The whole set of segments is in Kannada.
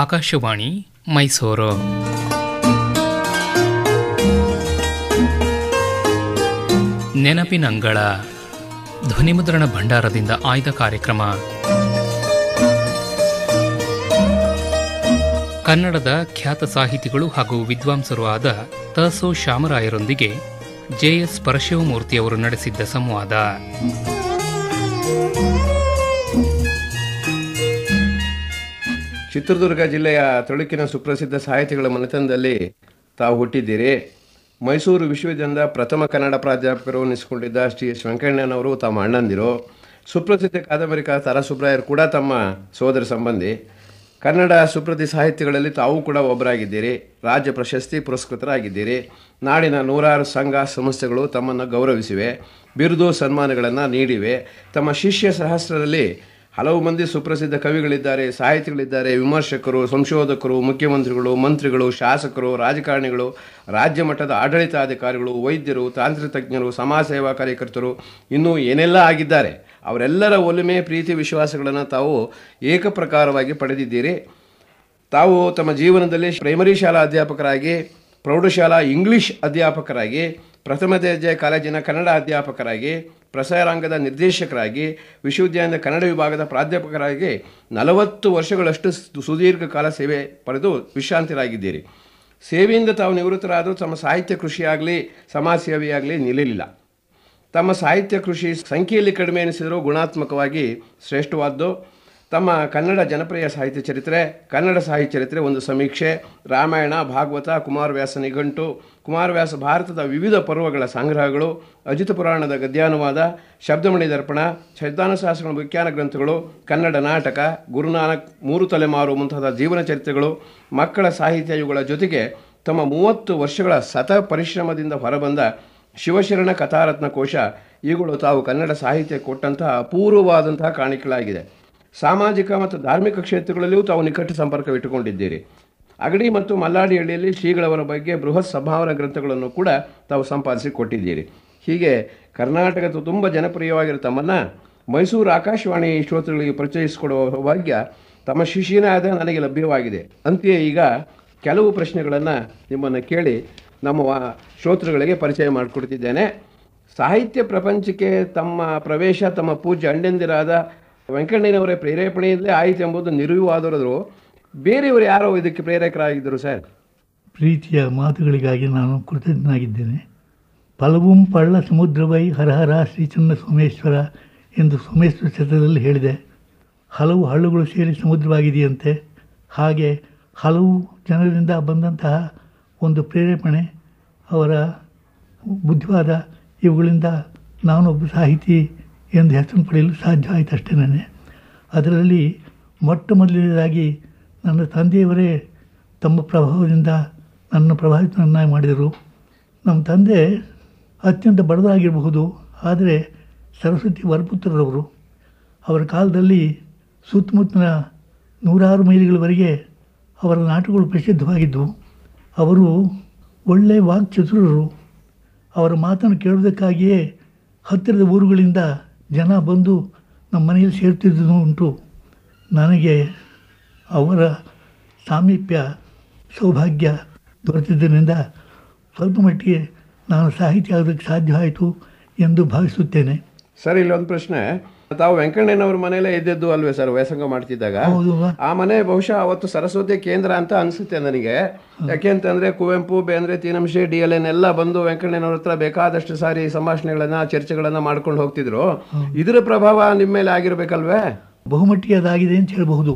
ಆಕಾಶವಾಣಿ ಮೈಸೂರು ನೆನಪಿನಂಗಳ ಧ್ವನಿಮುದ್ರಣ ಭಂಡಾರದಿಂದ ಆಯ್ದ ಕಾರ್ಯಕ್ರಮ ಕನ್ನಡದ ಖ್ಯಾತ ಸಾಹಿತಿಗಳು ಹಾಗೂ ವಿದ್ವಾಂಸರು ಆದ ತಸು ಶ್ಯಾಮರಾಯರೊಂದಿಗೆ ಜೆಎಸ್ ಅವರು ನಡೆಸಿದ್ದ ಸಂವಾದ ಚಿತ್ರದುರ್ಗ ಜಿಲ್ಲೆಯ ತೊಳಕಿನ ಸುಪ್ರಸಿದ್ಧ ಸಾಹಿತಿಗಳ ಮನೆತನದಲ್ಲಿ ತಾವು ಹುಟ್ಟಿದ್ದೀರಿ ಮೈಸೂರು ವಿಶ್ವವಿದ್ಯಾಲಯದ ಪ್ರಥಮ ಕನ್ನಡ ಪ್ರಾಧ್ಯಾಪಕರು ಅನ್ನಿಸಿಕೊಂಡಿದ್ದ ಶ್ರೀ ಎಸ್ ವೆಂಕಣ್ಣನವರು ತಮ್ಮ ಅಣ್ಣಂದಿರು ಸುಪ್ರಸಿದ್ಧ ಕಾದಂಬರಿಕಾರ ತಾರಾಸುಬ್ರಾಯರು ಕೂಡ ತಮ್ಮ ಸೋದರ ಸಂಬಂಧಿ ಕನ್ನಡ ಸುಪ್ರತಿ ಸಾಹಿತ್ಯಗಳಲ್ಲಿ ತಾವು ಕೂಡ ಒಬ್ಬರಾಗಿದ್ದೀರಿ ರಾಜ್ಯ ಪ್ರಶಸ್ತಿ ಪುರಸ್ಕೃತರಾಗಿದ್ದೀರಿ ನಾಡಿನ ನೂರಾರು ಸಂಘ ಸಂಸ್ಥೆಗಳು ತಮ್ಮನ್ನು ಗೌರವಿಸಿವೆ ಬಿರುದು ಸನ್ಮಾನಗಳನ್ನು ನೀಡಿವೆ ತಮ್ಮ ಶಿಷ್ಯ ಸಹಸ್ರದಲ್ಲಿ ಹಲವು ಮಂದಿ ಸುಪ್ರಸಿದ್ಧ ಕವಿಗಳಿದ್ದಾರೆ ಸಾಹಿತಿಗಳಿದ್ದಾರೆ ವಿಮರ್ಶಕರು ಸಂಶೋಧಕರು ಮುಖ್ಯಮಂತ್ರಿಗಳು ಮಂತ್ರಿಗಳು ಶಾಸಕರು ರಾಜಕಾರಣಿಗಳು ರಾಜ್ಯ ಮಟ್ಟದ ಆಡಳಿತಾಧಿಕಾರಿಗಳು ವೈದ್ಯರು ತಾಂತ್ರಿಕಜ್ಞರು ಸಮಾಜ ಸೇವಾ ಕಾರ್ಯಕರ್ತರು ಇನ್ನೂ ಏನೆಲ್ಲ ಆಗಿದ್ದಾರೆ ಅವರೆಲ್ಲರ ಒಲುಮೆ ಪ್ರೀತಿ ವಿಶ್ವಾಸಗಳನ್ನು ತಾವು ಏಕಪ್ರಕಾರವಾಗಿ ಪಡೆದಿದ್ದೀರಿ ತಾವು ತಮ್ಮ ಜೀವನದಲ್ಲಿ ಪ್ರೈಮರಿ ಶಾಲಾ ಅಧ್ಯಾಪಕರಾಗಿ ಪ್ರೌಢಶಾಲಾ ಇಂಗ್ಲೀಷ್ ಅಧ್ಯಾಪಕರಾಗಿ ಪ್ರಥಮ ದರ್ಜೆ ಕಾಲೇಜಿನ ಕನ್ನಡ ಅಧ್ಯಾಪಕರಾಗಿ ಪ್ರಸಾರಾಂಗದ ನಿರ್ದೇಶಕರಾಗಿ ವಿಶ್ವವಿದ್ಯಾಲಯದ ಕನ್ನಡ ವಿಭಾಗದ ಪ್ರಾಧ್ಯಾಪಕರಾಗಿ ನಲವತ್ತು ವರ್ಷಗಳಷ್ಟು ಸುದೀರ್ಘ ಕಾಲ ಸೇವೆ ಪಡೆದು ವಿಶ್ರಾಂತಿರಾಗಿದ್ದೀರಿ ಸೇವೆಯಿಂದ ತಾವು ನಿವೃತ್ತರಾದರೂ ತಮ್ಮ ಸಾಹಿತ್ಯ ಕೃಷಿಯಾಗಲಿ ಸಮಾಜ ಸೇವೆಯಾಗಲಿ ನಿಲ್ಲಲಿಲ್ಲ ತಮ್ಮ ಸಾಹಿತ್ಯ ಕೃಷಿ ಸಂಖ್ಯೆಯಲ್ಲಿ ಕಡಿಮೆ ಎನಿಸಿದರೂ ಗುಣಾತ್ಮಕವಾಗಿ ಶ್ರೇಷ್ಠವಾದ್ದು ತಮ್ಮ ಕನ್ನಡ ಜನಪ್ರಿಯ ಸಾಹಿತ್ಯ ಚರಿತ್ರೆ ಕನ್ನಡ ಸಾಹಿತ್ಯ ಚರಿತ್ರೆ ಒಂದು ಸಮೀಕ್ಷೆ ರಾಮಾಯಣ ಭಾಗವತ ಕುಮಾರವ್ಯಾಸ ನಿಘಂಟು ಕುಮಾರವ್ಯಾಸ ಭಾರತದ ವಿವಿಧ ಪರ್ವಗಳ ಸಂಗ್ರಹಗಳು ಅಜಿತ ಪುರಾಣದ ಗದ್ಯಾನುವಾದ ಶಬ್ದಮಣಿ ದರ್ಪಣ ಶಬ್ದಾನುಶಾಸ್ತ್ರಗಳ ವಿಖ್ಯಾನ ಗ್ರಂಥಗಳು ಕನ್ನಡ ನಾಟಕ ಗುರುನಾನಕ್ ಮೂರು ತಲೆಮಾರು ಮುಂತಾದ ಜೀವನ ಚರಿತ್ರೆಗಳು ಮಕ್ಕಳ ಸಾಹಿತ್ಯ ಇವುಗಳ ಜೊತೆಗೆ ತಮ್ಮ ಮೂವತ್ತು ವರ್ಷಗಳ ಸತ ಪರಿಶ್ರಮದಿಂದ ಹೊರಬಂದ ಶಿವಶರಣ ಕಥಾರತ್ನ ಕೋಶ ಇವುಗಳು ತಾವು ಕನ್ನಡ ಸಾಹಿತ್ಯ ಕೊಟ್ಟಂತಹ ಅಪೂರ್ವವಾದಂತಹ ಕಾಣಿಕೆಗಳಾಗಿದೆ ಸಾಮಾಜಿಕ ಮತ್ತು ಧಾರ್ಮಿಕ ಕ್ಷೇತ್ರಗಳಲ್ಲಿಯೂ ತಾವು ನಿಕಟ ಸಂಪರ್ಕವಿಟ್ಟುಕೊಂಡಿದ್ದೀರಿ ಅಗಡಿ ಮತ್ತು ಮಲ್ಲಾಡಿ ಹಳ್ಳಿಯಲ್ಲಿ ಶ್ರೀಗಳವರ ಬಗ್ಗೆ ಬೃಹತ್ ಸಂಭಾವನಾ ಗ್ರಂಥಗಳನ್ನು ಕೂಡ ತಾವು ಸಂಪಾದಿಸಿ ಕೊಟ್ಟಿದ್ದೀರಿ ಹೀಗೆ ಕರ್ನಾಟಕದ ತುಂಬ ಜನಪ್ರಿಯವಾಗಿರೋ ತಮ್ಮನ್ನು ಮೈಸೂರು ಆಕಾಶವಾಣಿ ಶ್ರೋತೃಗಳಿಗೆ ಪರಿಚಯಿಸಿಕೊಡುವ ಭಾಗ್ಯ ತಮ್ಮ ಶಿಷ್ಯನಾದ ನನಗೆ ಲಭ್ಯವಾಗಿದೆ ಅಂತೆಯೇ ಈಗ ಕೆಲವು ಪ್ರಶ್ನೆಗಳನ್ನು ನಿಮ್ಮನ್ನು ಕೇಳಿ ನಮ್ಮ ಶ್ರೋತೃಗಳಿಗೆ ಪರಿಚಯ ಮಾಡಿಕೊಡ್ತಿದ್ದೇನೆ ಸಾಹಿತ್ಯ ಪ್ರಪಂಚಕ್ಕೆ ತಮ್ಮ ಪ್ರವೇಶ ತಮ್ಮ ಪೂಜೆ ಅಂಡೆಂದಿರಾದ ವೆಂಕಣ್ಣಯ್ಯನವರ ಪ್ರೇರೇಪಣೆಯಲ್ಲೇ ಆಯಿತು ಎಂಬುದು ನಿರುವಾದರೂ ಬೇರೆಯವರು ಯಾರೋ ಇದಕ್ಕೆ ಪ್ರೇರಕರಾಗಿದ್ದರು ಸರ್ ಪ್ರೀತಿಯ ಮಾತುಗಳಿಗಾಗಿ ನಾನು ಕೃತಜ್ಞನಾಗಿದ್ದೇನೆ ಪಲವು ಪಳ್ಳ ಸಮುದ್ರವೈ ಹರಹರ ಶ್ರೀಚಂದ್ರ ಸೋಮೇಶ್ವರ ಎಂದು ಸೋಮೇಶ್ವರ ಚಿತ್ರದಲ್ಲಿ ಹೇಳಿದೆ ಹಲವು ಹಳ್ಳುಗಳು ಸೇರಿ ಸಮುದ್ರವಾಗಿದೆಯಂತೆ ಹಾಗೆ ಹಲವು ಜನರಿಂದ ಬಂದಂತಹ ಒಂದು ಪ್ರೇರೇಪಣೆ ಅವರ ಬುದ್ಧಿವಾದ ಇವುಗಳಿಂದ ನಾನೊಬ್ಬ ಸಾಹಿತಿ ಎಂದು ಹೆಸರು ಪಡೆಯಲು ಸಾಧ್ಯ ಆಯಿತು ನಾನೇ ಅದರಲ್ಲಿ ಮೊಟ್ಟ ಮೊದಲನೇದಾಗಿ ನನ್ನ ತಂದೆಯವರೇ ತಮ್ಮ ಪ್ರಭಾವದಿಂದ ನನ್ನ ಪ್ರಭಾವಿತನನ್ನಾಗಿ ಮಾಡಿದರು ನಮ್ಮ ತಂದೆ ಅತ್ಯಂತ ಬಡವರಾಗಿರಬಹುದು ಆದರೆ ಸರಸ್ವತಿ ವರಪುತ್ರರವರು ಅವರ ಕಾಲದಲ್ಲಿ ಸುತ್ತಮುತ್ತಲ ನೂರಾರು ಮೈಲಿಗಳವರೆಗೆ ಅವರ ನಾಟಕಗಳು ಪ್ರಸಿದ್ಧವಾಗಿದ್ದವು ಅವರು ಒಳ್ಳೆಯ ವಾಕ್ಚತುರರು ಅವರ ಮಾತನ್ನು ಕೇಳುವುದಕ್ಕಾಗಿಯೇ ಹತ್ತಿರದ ಊರುಗಳಿಂದ ಜನ ಬಂದು ನಮ್ಮ ಮನೆಯಲ್ಲಿ ಸೇರ್ತಿದ್ದು ಉಂಟು ನನಗೆ ಅವರ ಸಾಮೀಪ್ಯ ಸೌಭಾಗ್ಯ ದೊರೆತಿದ್ದರಿಂದ ಸ್ವಲ್ಪ ಮಟ್ಟಿಗೆ ನಾನು ಸಾಹಿತ್ಯ ಆಗೋದಕ್ಕೆ ಸಾಧ್ಯವಾಯಿತು ಎಂದು ಭಾವಿಸುತ್ತೇನೆ ಸರ್ ಇಲ್ಲೊಂದು ಪ್ರಶ್ನೆ ತಾವು ವೆಂಕಣ್ಣನವ್ರ ಮನೆಯಲ್ಲೇ ಇದ್ದದ್ದು ಅಲ್ವೇ ಸರ್ ವ್ಯಾಸಂಗ ಮಾಡ್ತಿದ್ದಾಗ ಆ ಮನೆ ಬಹುಶಃ ಅವತ್ತು ಸರಸ್ವತಿ ಕೇಂದ್ರ ಅಂತ ಅನಿಸುತ್ತೆ ನನಗೆ ಯಾಕೆಂತಂದ್ರೆ Kuvempu Bendre Tinamshi D L N ಎಲ್ಲ ಬಂದು ವೆಂಕಣ್ಣನವ್ರ ಹತ್ರ ಬೇಕಾದಷ್ಟು ಸಾರಿ ಸಂಭಾಷಣೆಗಳನ್ನ ಚರ್ಚೆಗಳನ್ನ ಮಾಡ್ಕೊಂಡು ಹೋಗ್ತಿದ್ರು ಇದರ ಪ್ರಭಾವ ನಿಮ್ಮ ಮೇಲೆ ಆಗಿರ್ಬೇಕಲ್ವೇ ಬಹುಮಟ್ಟಿಯದಾಗಿದೆ ಅದಾಗಿದೆ ಅಂತ ಹೇಳಬಹುದು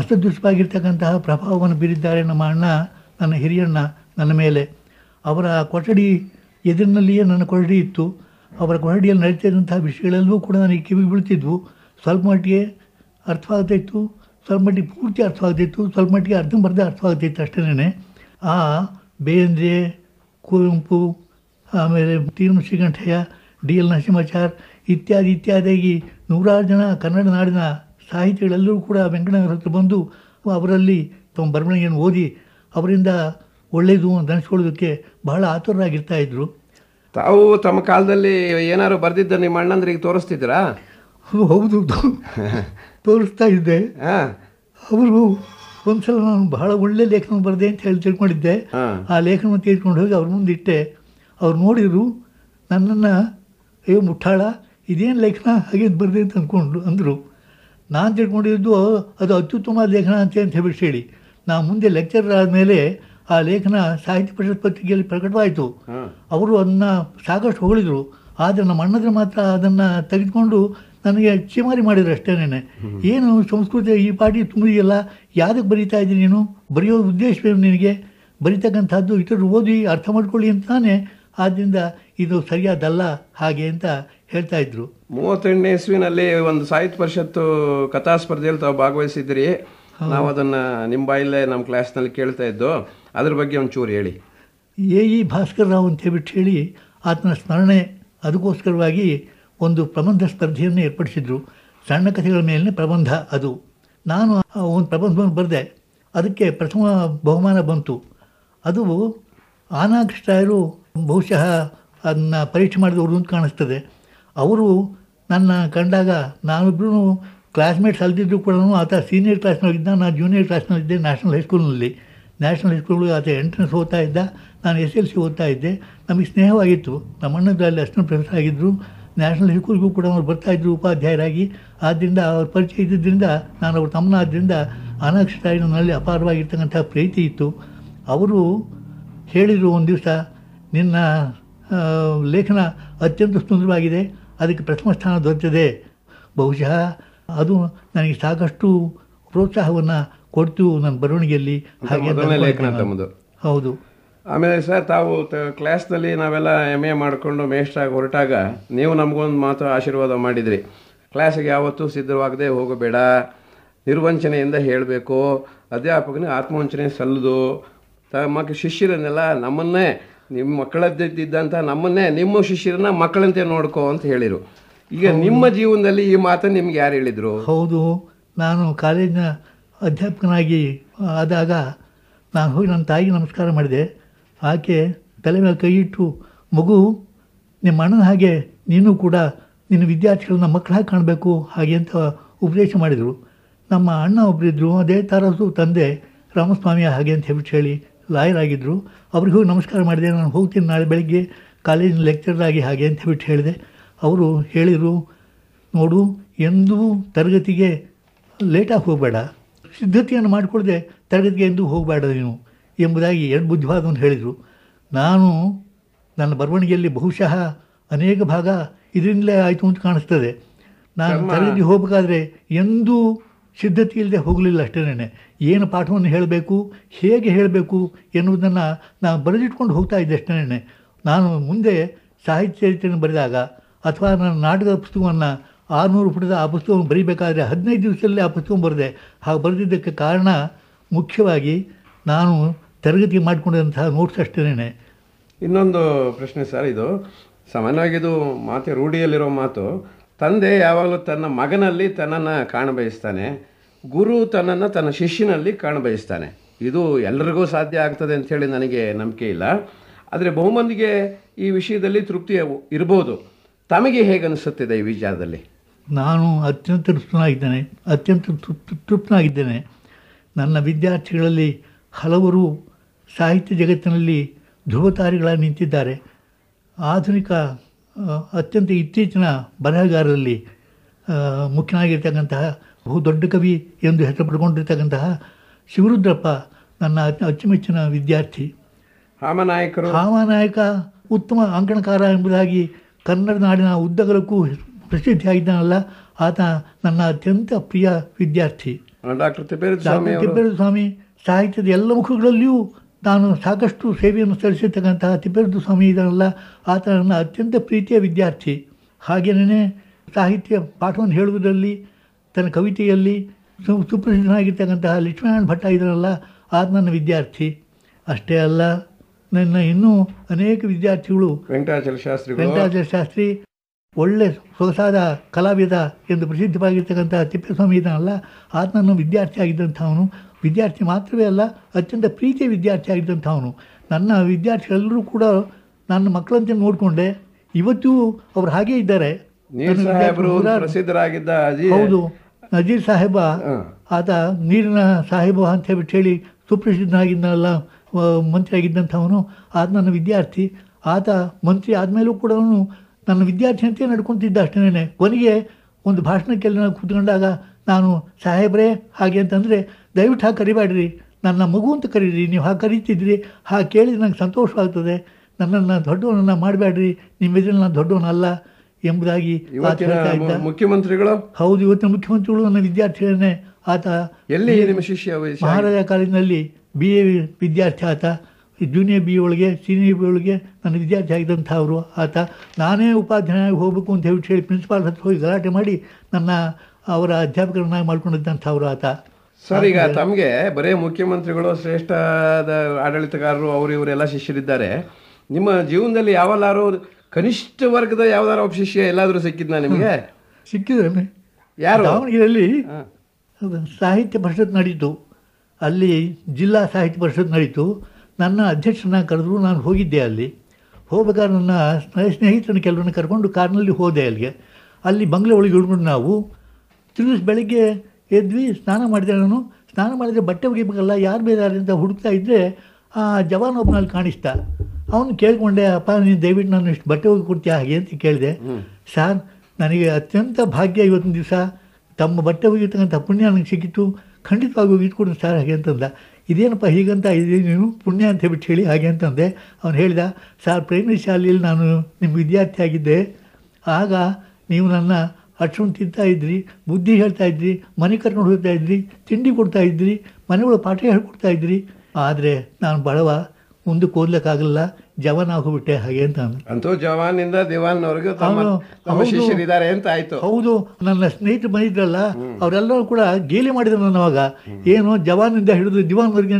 ಅಸ್ತದೃಷ್ಟವಾಗಿರ್ತಕ್ಕಂತಹ ಪ್ರಭಾವವನ್ನು ಬೀರಿದ್ದಾರೆ ನಮ್ಮ ಅಣ್ಣ ನನ್ನ ಹಿರಿಯಣ್ಣ ನನ್ನ ಮೇಲೆ ಅವರ ಕೊಠಡಿ ಎದುರಿನಲ್ಲಿಯೇ ನನ್ನ ಕೊಠಡಿ ಇತ್ತು ಅವರ ಕೊಠಡಿಯಲ್ಲಿ ನಡೀತಾ ಇದ್ದಂತಹ ವಿಷಯಗಳೆಲ್ಲವೂ ಕೂಡ ನನಗೆ ಕಿವಿ ಬೀಳ್ತಿದ್ವು ಸ್ವಲ್ಪ ಮಟ್ಟಿಗೆ ಅರ್ಥ ಸ್ವಲ್ಪ ಮಟ್ಟಿಗೆ ಪೂರ್ತಿ ಅರ್ಥ ಸ್ವಲ್ಪ ಮಟ್ಟಿಗೆ ಅರ್ಧಂಬರ್ಧ ಅರ್ಥ ಆಗ್ತಿತ್ತು ಅಷ್ಟೇನೆ ಆ ಬೇಂದ್ರೆ ಕುವೆಂಪು ಆಮೇಲೆ ತೀರ್ಮ ಶ್ರೀಕಂಠಯ್ಯ ಡಿ ಎಲ್ ನರಸಿಂಹಾಚಾರ್ ಇತ್ಯಾದಿ ಇತ್ಯಾದಿಯಾಗಿ ನೂರಾರು ಜನ ಕನ್ನಡ ನಾಡಿನ ಸಾಹಿತಿಗಳೆಲ್ಲರೂ ಕೂಡ ವೆಂಕಟನಗರ ಹತ್ರ ಬಂದು ಅವರಲ್ಲಿ ತಮ್ಮ ಬರವಣಿಗೆಯನ್ನು ಓದಿ ಅವರಿಂದ ಒಳ್ಳೆಯದು ಅಂತ ಅನಿಸ್ಕೊಳ್ಳೋದಕ್ಕೆ ಬಹಳ ಇದ್ದರು ತಾವು ತಮ್ಮ ಕಾಲದಲ್ಲಿ ಏನಾದ್ರು ಬರ್ದಿದ್ದ ನಿಮ್ಮ ಅಣ್ಣಂದ್ರಿಗೆ ತೋರಿಸ್ತಿದ್ದೀರಾ ಹೌದು ತೋರಿಸ್ತಾ ಇದ್ದೆ ಅವರು ಒಂದ್ಸಲ ನಾನು ಬಹಳ ಒಳ್ಳೆ ಲೇಖನ ಬರೆದೆ ಅಂತ ಹೇಳಿ ತಿಳ್ಕೊಂಡಿದ್ದೆ ಆ ಲೇಖನ ತೀರ್ಕೊಂಡು ಹೋಗಿ ಅವ್ರ ಮುಂದೆ ಇಟ್ಟೆ ಅವ್ರು ನೋಡಿದ್ರು ನನ್ನನ್ನು ಅಯ್ಯೋ ಮುಟ್ಟಾಳ ಇದೇನು ಲೇಖನ ಹಾಗೆ ಬರೆದೆ ಅಂತ ಅಂದ್ಕೊಂಡು ಅಂದರು ನಾನು ತಿಳ್ಕೊಂಡಿದ್ದು ಅದು ಅತ್ಯುತ್ತಮ ಲೇಖನ ಅಂತ ಅಂತ ಹೇಳಿ ನಾನು ಮುಂದೆ ಲೆಕ್ಚರ್ ಆದಮೇಲೆ ಆ ಲೇಖನ ಸಾಹಿತ್ಯ ಪರಿಷತ್ ಪತ್ರಿಕೆಯಲ್ಲಿ ಪ್ರಕಟವಾಯಿತು ಅವರು ಅದನ್ನು ಸಾಕಷ್ಟು ಹೊಗಳಿದ್ರು ಆದರೆ ನಮ್ಮ ಅಣ್ಣದ್ರೆ ಮಾತ್ರ ಅದನ್ನು ತೆಗೆದುಕೊಂಡು ನನಗೆ ಚಿಮಾರಿ ಮಾಡಿದ್ರು ಅಷ್ಟೇನೆ ಏನು ಸಂಸ್ಕೃತಿ ಈ ಪಾಟಿ ತುಂಬಿದೆಯಲ್ಲ ಯಾವುದಕ್ಕೆ ಬರೀತಾ ಇದ್ದೀನಿ ನೀನು ಬರೆಯೋ ಉದ್ದೇಶವೇನು ನಿನಗೆ ಬರೀತಕ್ಕಂಥದ್ದು ಇತರರು ಓದಿ ಅರ್ಥ ಮಾಡ್ಕೊಳ್ಳಿ ಅಂತ ತಾನೇ ಆದ್ದರಿಂದ ಇದು ಸರಿಯಾದಲ್ಲ ಹಾಗೆ ಅಂತ ಹೇಳ್ತಾ ಇದ್ರು ಮೂವತ್ತೆಂಟನೇ ಇಸ್ವಿನಲ್ಲಿ ಒಂದು ಸಾಹಿತ್ಯ ಪರಿಷತ್ತು ಕಥಾ ಸ್ಪರ್ಧೆಯಲ್ಲಿ ತಾವು ಭಾಗವಹಿಸಿದ್ರಿ ನಾವು ಅದನ್ನು ನಿಮ್ಮ ಬಾಯಲ್ಲೇ ನಮ್ಮ ಕ್ಲಾಸ್ನಲ್ಲಿ ಕೇಳ್ತಾ ಇದ್ದು ಅದ್ರ ಬಗ್ಗೆ ಒಂಚೂರು ಹೇಳಿ ಎ ಇ ಭಾಸ್ಕರ್ ರಾವ್ ಅಂತ ಹೇಳ್ಬಿಟ್ಟು ಹೇಳಿ ಆತನ ಸ್ಮರಣೆ ಅದಕ್ಕೋಸ್ಕರವಾಗಿ ಒಂದು ಪ್ರಬಂಧ ಸ್ಪರ್ಧೆಯನ್ನು ಏರ್ಪಡಿಸಿದ್ರು ಸಣ್ಣ ಕಥೆಗಳ ಮೇಲಿನ ಪ್ರಬಂಧ ಅದು ನಾನು ಒಂದು ಪ್ರಬಂಧವನ್ನು ಬರೆದೆ ಅದಕ್ಕೆ ಪ್ರಥಮ ಬಹುಮಾನ ಬಂತು ಅದು ಆನಾಕೃಷ್ಟಾಯರು ಬಹುಶಃ ಅದನ್ನು ಪರೀಕ್ಷೆ ಮಾಡಿದವರು ಅಂತ ಕಾಣಿಸ್ತದೆ ಅವರು ನನ್ನ ಕಂಡಾಗ ನಾನೊಬ್ಬರೂ ಕ್ಲಾಸ್ಮೇಟ್ಸ್ ಅಲ್ದಿದ್ರು ಕೂಡ ಆತ ಸೀನಿಯರ್ ಕ್ಲಾಸ್ನಲ್ಲಿದ್ದ ನಾನು ಜೂನಿಯರ್ ಕ್ಲಾಸ್ನಲ್ಲಿದ್ದೆ ನ್ಯಾಷನಲ್ ಹೈಸ್ಕೂಲ್ನಲ್ಲಿ ನ್ಯಾಷನಲ್ ಸ್ಕೂಲ್ಗೆ ಆತ ಎಂಟ್ರೆನ್ಸ್ ಓದ್ತಾ ಇದ್ದ ನಾನು ಎಸ್ ಎಲ್ ಸಿ ಓದ್ತಾ ಇದ್ದೆ ನಮಗೆ ಸ್ನೇಹವಾಗಿತ್ತು ನಮ್ಮ ಅಲ್ಲಿ ಅಷ್ಟೊಂದು ಪ್ರೊಫೆಸರ್ ಆಗಿದ್ದರು ನ್ಯಾಷನಲ್ ಸ್ಕೂಲ್ಗೂ ಕೂಡ ಬರ್ತಾ ಇದ್ದರು ಉಪಾಧ್ಯಾಯರಾಗಿ ಆದ್ದರಿಂದ ಅವ್ರ ಪರಿಚಯ ಇದ್ದಿದ್ದರಿಂದ ನಾನು ಅವ್ರ ತಮ್ಮನ ಆದ್ದರಿಂದ ಅನಕ್ಷರಾಯಿ ನನ್ನಲ್ಲಿ ಅಪಾರವಾಗಿರ್ತಕ್ಕಂಥ ಪ್ರೀತಿ ಇತ್ತು ಅವರು ಹೇಳಿದರು ಒಂದು ದಿವಸ ನಿನ್ನ ಲೇಖನ ಅತ್ಯಂತ ಸುಂದರವಾಗಿದೆ ಅದಕ್ಕೆ ಪ್ರಥಮ ಸ್ಥಾನ ದೊರೆತಿದೆ ಬಹುಶಃ ಅದು ನನಗೆ ಸಾಕಷ್ಟು ಪ್ರೋತ್ಸಾಹವನ್ನು ಕೊಡ್ತು ನನ್ನ ಬರವಣಿಗೆಯಲ್ಲಿ ಹಾಗೆ ಹೌದು ಆಮೇಲೆ ಸರ್ ತಾವು ಕ್ಲಾಸ್ನಲ್ಲಿ ನಾವೆಲ್ಲ ಎಮ್ ಎ ಮಾಡಿಕೊಂಡು ಮೇಷ್ಟ್ರಾಗಿ ಹೊರಟಾಗ ನೀವು ನಮಗೊಂದು ಮಾತು ಆಶೀರ್ವಾದ ಮಾಡಿದ್ರಿ ಕ್ಲಾಸಿಗೆ ಯಾವತ್ತೂ ಸಿದ್ಧವಾಗದೆ ಹೋಗಬೇಡ ನಿರ್ವಂಚನೆಯಿಂದ ಹೇಳಬೇಕು ಅಧ್ಯಾಪಕನಿಗೆ ಆತ್ಮವಂಚನೆ ಸಲ್ಲದು ತಮ್ಮ ಶಿಷ್ಯರನ್ನೆಲ್ಲ ನಮ್ಮನ್ನೇ ನಿಮ್ಮ ಮಕ್ಕಳದ್ದಿದ್ದಂಥ ನಮ್ಮನ್ನೇ ನಿಮ್ಮ ಶಿಷ್ಯರನ್ನ ಮಕ್ಕಳಂತೆ ನೋಡ್ಕೋ ಅಂತ ಹೇಳಿದರು ಈಗ ನಿಮ್ಮ ಜೀವನದಲ್ಲಿ ಈ ಮಾತನ್ನು ನಿಮ್ಗೆ ಯಾರು ಹೇಳಿದರು ಹೌದು ನಾನು ಕಾಲೇಜಿನ ಅಧ್ಯಾಪಕನಾಗಿ ಆದಾಗ ನಾನು ಹೋಗಿ ನನ್ನ ತಾಯಿಗೆ ನಮಸ್ಕಾರ ಮಾಡಿದೆ ಆಕೆ ತಲೆ ಮೇಲೆ ಕೈ ಇಟ್ಟು ಮಗು ನಿಮ್ಮ ಅಣ್ಣನ ಹಾಗೆ ನೀನು ಕೂಡ ನಿನ್ನ ವಿದ್ಯಾರ್ಥಿಗಳನ್ನ ಮಕ್ಕಳ ಹಾಗೆ ಕಾಣಬೇಕು ಹಾಗೆ ಅಂತ ಉಪದೇಶ ಮಾಡಿದರು ನಮ್ಮ ಅಣ್ಣ ಒಬ್ಬರಿದ್ದರು ಅದೇ ಥರದ್ದು ತಂದೆ ರಾಮಸ್ವಾಮಿಯ ಹಾಗೆ ಅಂತ ಹೇಳ್ಬಿಟ್ಟು ಹೇಳಿ ಲಾಯರ್ ಆಗಿದ್ದರು ಅವ್ರಿಗೆ ಹೋಗಿ ನಮಸ್ಕಾರ ಮಾಡಿದೆ ನಾನು ಹೋಗ್ತೀನಿ ನಾಳೆ ಬೆಳಗ್ಗೆ ಕಾಲೇಜಿನ ಲೆಕ್ಚರಾಗಿ ಹಾಗೆ ಅಂತ ಹೇಳ್ಬಿಟ್ಟು ಹೇಳಿದೆ ಅವರು ಹೇಳಿದರು ನೋಡು ಎಂದೂ ತರಗತಿಗೆ ಲೇಟಾಗಿ ಹೋಗಬೇಡ ಸಿದ್ಧತೆಯನ್ನು ಮಾಡಿಕೊಳ್ಳದೆ ತರಗತಿಗೆ ಎಂದು ಹೋಗಬೇಡ ನೀನು ಎಂಬುದಾಗಿ ಎರಡು ಬುದ್ಧಿವಾದವನ್ನು ಹೇಳಿದರು ನಾನು ನನ್ನ ಬರವಣಿಗೆಯಲ್ಲಿ ಬಹುಶಃ ಅನೇಕ ಭಾಗ ಇದರಿಂದಲೇ ಆಯಿತು ಅಂತ ಕಾಣಿಸ್ತದೆ ನಾನು ತರಗತಿ ಹೋಗಬೇಕಾದ್ರೆ ಎಂದೂ ಸಿದ್ಧತೆ ಇಲ್ಲದೆ ಹೋಗಲಿಲ್ಲ ಅಷ್ಟೇನೆ ಏನು ಪಾಠವನ್ನು ಹೇಳಬೇಕು ಹೇಗೆ ಹೇಳಬೇಕು ಎನ್ನುವುದನ್ನು ನಾನು ಬರೆದಿಟ್ಕೊಂಡು ಹೋಗ್ತಾ ಇದ್ದೆ ಅಷ್ಟೇನೆ ನಾನು ಮುಂದೆ ಸಾಹಿತ್ಯ ಚರಿತ್ರೆಯನ್ನು ಬರೆದಾಗ ಅಥವಾ ನನ್ನ ನಾಟಕದ ಪುಸ್ತಕವನ್ನು ಆರುನೂರು ಪುಟದ ಆ ಪುಸ್ತಕವನ್ನು ಬರೀಬೇಕಾದರೆ ಹದಿನೈದು ದಿವಸದಲ್ಲಿ ಆ ಪುಸ್ತಕ ಬರೆದೆ ಹಾಗೆ ಬರೆದಿದ್ದಕ್ಕೆ ಕಾರಣ ಮುಖ್ಯವಾಗಿ ನಾನು ತರಗತಿ ಮಾಡಿಕೊಂಡಂತಹ ನೋಟ್ಸ್ ಅಷ್ಟೇನೆ ಇನ್ನೊಂದು ಪ್ರಶ್ನೆ ಸರ್ ಇದು ಸಾಮಾನ್ಯವಾಗಿ ಇದು ಮಾತೆ ರೂಢಿಯಲ್ಲಿರೋ ಮಾತು ತಂದೆ ಯಾವಾಗಲೂ ತನ್ನ ಮಗನಲ್ಲಿ ತನ್ನನ್ನು ಕಾಣಬಯಸ್ತಾನೆ ಗುರು ತನ್ನನ್ನು ತನ್ನ ಶಿಷ್ಯನಲ್ಲಿ ಕಾಣಬಯಸ್ತಾನೆ ಇದು ಎಲ್ಲರಿಗೂ ಸಾಧ್ಯ ಆಗ್ತದೆ ಅಂಥೇಳಿ ನನಗೆ ನಂಬಿಕೆ ಇಲ್ಲ ಆದರೆ ಬಹುಮಂದಿಗೆ ಈ ವಿಷಯದಲ್ಲಿ ತೃಪ್ತಿ ಇರ್ಬೋದು ತಮಗೆ ಹೇಗೆ ಅನಿಸುತ್ತಿದೆ ಈ ವಿಚಾರದಲ್ಲಿ ನಾನು ಅತ್ಯಂತ ತೃಪ್ತನಾಗಿದ್ದೇನೆ ಅತ್ಯಂತ ತೃಪ್ತನಾಗಿದ್ದೇನೆ ನನ್ನ ವಿದ್ಯಾರ್ಥಿಗಳಲ್ಲಿ ಹಲವರು ಸಾಹಿತ್ಯ ಜಗತ್ತಿನಲ್ಲಿ ಧ್ರುವತಾರಿಗಳ ನಿಂತಿದ್ದಾರೆ ಆಧುನಿಕ ಅತ್ಯಂತ ಇತ್ತೀಚಿನ ಬರಹಗಾರರಲ್ಲಿ ಮುಖ್ಯನಾಗಿರ್ತಕ್ಕಂತಹ ಬಹುದೊಡ್ಡ ಕವಿ ಎಂದು ಹೆಸರು ಪಡ್ಕೊಂಡಿರ್ತಕ್ಕಂತಹ ಶಿವರುದ್ರಪ್ಪ ನನ್ನ ಅಚ್ಚುಮೆಚ್ಚಿನ ವಿದ್ಯಾರ್ಥಿ ಹಾಮನಾಯಕರು ಹಾಮನಾಯಕ ಉತ್ತಮ ಅಂಕಣಕಾರ ಎಂಬುದಾಗಿ ಕನ್ನಡ ನಾಡಿನ ಉದ್ದಗಲಕ್ಕೂ ಪ್ರಸಿದ್ಧಿಯಾಗಿದ್ದಾನಲ್ಲ ಆತ ನನ್ನ ಅತ್ಯಂತ ಪ್ರಿಯ ವಿದ್ಯಾರ್ಥಿ ಡಾಕ್ಟರ್ ತಿಪ್ಪೇರು ಸ್ವಾಮಿ ಸಾಹಿತ್ಯದ ಎಲ್ಲ ಮುಖಗಳಲ್ಲಿಯೂ ನಾನು ಸಾಕಷ್ಟು ಸೇವೆಯನ್ನು ಸಲ್ಲಿಸಿರ್ತಕ್ಕಂತಹ ತಿಪ್ಪೇರುದು ಸ್ವಾಮಿ ಇದರಲ್ಲ ಆತ ನನ್ನ ಅತ್ಯಂತ ಪ್ರೀತಿಯ ವಿದ್ಯಾರ್ಥಿ ಹಾಗೆಯೇ ಸಾಹಿತ್ಯ ಪಾಠವನ್ನು ಹೇಳುವುದರಲ್ಲಿ ತನ್ನ ಕವಿತೆಯಲ್ಲಿ ಸು ಸುಪ್ರಸಿದ್ಧನಾಗಿರ್ತಕ್ಕಂತಹ ಲಕ್ಷ್ಮೀನಾರಾಯಣ ಭಟ್ಟ ಇದರಲ್ಲ ಆತ ನನ್ನ ವಿದ್ಯಾರ್ಥಿ ಅಷ್ಟೇ ಅಲ್ಲ ನನ್ನ ಇನ್ನೂ ಅನೇಕ ವಿದ್ಯಾರ್ಥಿಗಳು ವೆಂಕಟಾಚಲ ಶಾಸ್ತ್ರಿ ವೆಂಕಟಾಚಲ ಶಾಸ್ತ್ರಿ ಒಳ್ಳೆ ಸೊಗಸಾದ ಕಲಾವಿದ ಎಂದು ಪ್ರಸಿದ್ಧವಾಗಿರ್ತಕ್ಕಂಥ ತಿಪ್ಪೇಸ್ವಾಮಿ ಇದನ್ನಲ್ಲ ಆತನನ್ನು ವಿದ್ಯಾರ್ಥಿ ಆಗಿದ್ದಂಥವನು ವಿದ್ಯಾರ್ಥಿ ಮಾತ್ರವೇ ಅಲ್ಲ ಅತ್ಯಂತ ಪ್ರೀತಿಯ ವಿದ್ಯಾರ್ಥಿ ಆಗಿದ್ದಂಥವನು ನನ್ನ ವಿದ್ಯಾರ್ಥಿಗಳೆಲ್ಲರೂ ಕೂಡ ನನ್ನ ಮಕ್ಕಳಂತೆ ನೋಡಿಕೊಂಡೆ ಇವತ್ತೂ ಅವರು ಹಾಗೆ ಇದ್ದಾರೆ ಹೌದು ನಜೀರ್ ಸಾಹೇಬ ಆತ ನೀರಿನ ಸಾಹೇಬ ಅಂತ ಹೇಳ್ಬಿಟ್ಟು ಹೇಳಿ ಸುಪ್ರಸಿದ್ಧನಾಗಿದ್ದಲ್ಲ ಮಂತ್ರಿ ಆಗಿದ್ದಂಥವನು ಆತ ನನ್ನ ವಿದ್ಯಾರ್ಥಿ ಆತ ಮಂತ್ರಿ ಆದಮೇಲೂ ಕೂಡ ಅವನು ನನ್ನ ವಿದ್ಯಾರ್ಥಿ ಅಂತೇ ನಡ್ಕೊತಿದ್ದ ಅಷ್ಟೇನೆ ಕೊನೆಗೆ ಒಂದು ಭಾಷಣಕ್ಕೆಲ್ಲ ನಾನು ಕೂತ್ಕೊಂಡಾಗ ನಾನು ಸಾಹೇಬರೇ ಹಾಗೆ ಅಂತಂದರೆ ದಯವಿಟ್ಟು ಹಾಗೆ ಕರಿಬೇಡ್ರಿ ನನ್ನ ಮಗು ಅಂತ ಕರೀರಿ ನೀವು ಹಾಗೆ ಕರೀತಿದ್ರಿ ಹಾಗೆ ಕೇಳಿ ನಂಗೆ ಸಂತೋಷವಾಗ್ತದೆ ನನ್ನನ್ನು ದೊಡ್ಡವನನ್ನ ಮಾಡಬೇಡ್ರಿ ನಿಮ್ಮ ಎದುರು ನಾನು ದೊಡ್ಡವನಲ್ಲ ಎಂಬುದಾಗಿ ಮುಖ್ಯಮಂತ್ರಿಗಳು ಹೌದು ಇವತ್ತಿನ ಮುಖ್ಯಮಂತ್ರಿಗಳು ನನ್ನ ವಿದ್ಯಾರ್ಥಿಗಳನ್ನೇ ಆತ ಎಲ್ಲಿ ಮಹಾರಾಜ ಕಾಲೇಜಿನಲ್ಲಿ ಬಿ ಎ ವಿದ್ಯಾರ್ಥಿ ಆತ ಜೂನಿಯರ್ ಬಿ ಒಳಗೆ ಸೀನಿಯರ್ ಬಿ ಒಳಗೆ ನನ್ನ ವಿದ್ಯಾರ್ಥಿ ಅವರು ಆತ ನಾನೇ ಉಪಾಧ್ಯಾಯನಾಗಿ ಹೋಗಬೇಕು ಅಂತ ಹೇಳಿ ಹೇಳಿ ಪ್ರಿನ್ಸಿಪಾಲ್ ಹತ್ರ ಹೋಗಿ ಗಲಾಟೆ ಮಾಡಿ ನನ್ನ ಅವರ ಅಧ್ಯಾಪಕರನ್ನಾಗಿ ಅವರು ಆತ ಸರ್ ಈಗ ತಮಗೆ ಬರೇ ಮುಖ್ಯಮಂತ್ರಿಗಳು ಶ್ರೇಷ್ಠ ಆಡಳಿತಗಾರರು ಅವರು ಇವರೆಲ್ಲ ಶಿಷ್ಯರಿದ್ದಾರೆ ನಿಮ್ಮ ಜೀವನದಲ್ಲಿ ಯಾವಲ್ಲಾರು ಕನಿಷ್ಠ ವರ್ಗದ ಯಾವ್ದಾರ ಒಬ್ಬ ಶಿಷ್ಯ ಎಲ್ಲಾದರೂ ಸಿಕ್ಕಿದ್ನ ನಿಮಗೆ ಸಿಕ್ಕಿದ್ರೆ ಯಾರು ದಾವಣಗೆರೆಯಲ್ಲಿ ಸಾಹಿತ್ಯ ಪರಿಷತ್ ನಡೀತು ಅಲ್ಲಿ ಜಿಲ್ಲಾ ಸಾಹಿತ್ಯ ಪರಿಷತ್ ನಡೀತು ನನ್ನ ಅಧ್ಯಕ್ಷನ ಕರೆದ್ರು ನಾನು ಹೋಗಿದ್ದೆ ಅಲ್ಲಿ ಹೋಗ್ಬೇಕಾದ್ರೆ ನನ್ನ ಸ್ನೇಹಿತನ ಕೆಲವನ್ನ ಕರ್ಕೊಂಡು ಕಾರ್ನಲ್ಲಿ ಹೋದೆ ಅಲ್ಲಿಗೆ ಅಲ್ಲಿ ಬಂಗ್ಲೆ ಒಳಗೆ ಇಳ್ಕೊಂಡು ನಾವು ತಿರುಗಿಸ್ ಬೆಳಗ್ಗೆ ಎದ್ವಿ ಸ್ನಾನ ಮಾಡಿದೆ ನಾನು ಸ್ನಾನ ಮಾಡಿದರೆ ಬಟ್ಟೆ ಒಗಿಬೇಕಲ್ಲ ಯಾರು ಬೇರೆ ಅಂತ ಹುಡುಕ್ತಾ ಇದ್ದರೆ ಆ ಜವಾನ್ ಒಬ್ಬನಲ್ಲಿ ಕಾಣಿಸ್ತಾ ಅವನು ಕೇಳಿಕೊಂಡೆ ಅಪ್ಪ ನೀನು ದಯವಿಟ್ಟು ನಾನು ಇಷ್ಟು ಬಟ್ಟೆ ಹೋಗಿ ಕೊಡ್ತೀಯ ಹಾಗೆ ಅಂತ ಕೇಳಿದೆ ಸಾರ್ ನನಗೆ ಅತ್ಯಂತ ಭಾಗ್ಯ ಇವತ್ತಿನ ದಿವಸ ತಮ್ಮ ಬಟ್ಟೆ ಒಗಿತಕ್ಕಂಥ ಪುಣ್ಯ ನನಗೆ ಸಿಕ್ಕಿತ್ತು ಖಂಡಿತವಾಗಿ ಒಗಿಟ್ಕೊಡು ಸರ್ ಹಾಗೆ ಅಂತಂದ ಇದೇನಪ್ಪ ಹೀಗಂತ ಇದೆ ನೀನು ಪುಣ್ಯ ಅಂತ ಹೇಳ್ಬಿಟ್ಟು ಹೇಳಿ ಹಾಗೆ ಅಂತಂದೆ ಅವನು ಹೇಳಿದ ಸರ್ ಪ್ರೈಮರಿ ಶಾಲೆಯಲ್ಲಿ ನಾನು ನಿಮ್ಮ ವಿದ್ಯಾರ್ಥಿ ಆಗಿದ್ದೆ ಆಗ ನೀವು ನನ್ನ ಹಟ್ಸ್ಕೊಂಡು ತಿಂತಾ ಇದ್ರಿ ಬುದ್ಧಿ ಹೇಳ್ತಾ ಇದ್ರಿ ಮನೆ ಕರ್ಕೊಂಡು ಹೋಗ್ತಾ ಇದ್ರಿ ತಿಂಡಿ ಕೊಡ್ತಾ ಇದ್ರಿ ಮನೆಗಳ ಪಾಠ ಹೇಳ್ಕೊಡ್ತಾ ಇದ್ರಿ ಆದರೆ ನಾನು ಬಡವ ಮುಂದಕ್ಕೆ ಓದ್ಲಿಕ್ಕಾಗಲ್ಲ ಜವಾನ್ ಆಗೋಗ್ಬಿಟ್ಟೆ ಹಾಗೆ ಅಂತ ಅಂತೂ ಜವಾನಿಂದ ಇಂದ ತಮ್ಮ ಶಿಷ್ಯರಿದ್ದಾರೆ ಅಂತ ಆಯ್ತು ಹೌದು ನನ್ನ ಸ್ನೇಹಿತರು ಬಂದಿದ್ರಲ್ಲ ಅವರೆಲ್ಲರೂ ಕೂಡ ಗೇಲಿ ಮಾಡಿದ್ರು ನಾನು ಅವಾಗ ಏನು ಜವಾನಿಂದ ಹಿಡಿದು ವರ್ಗ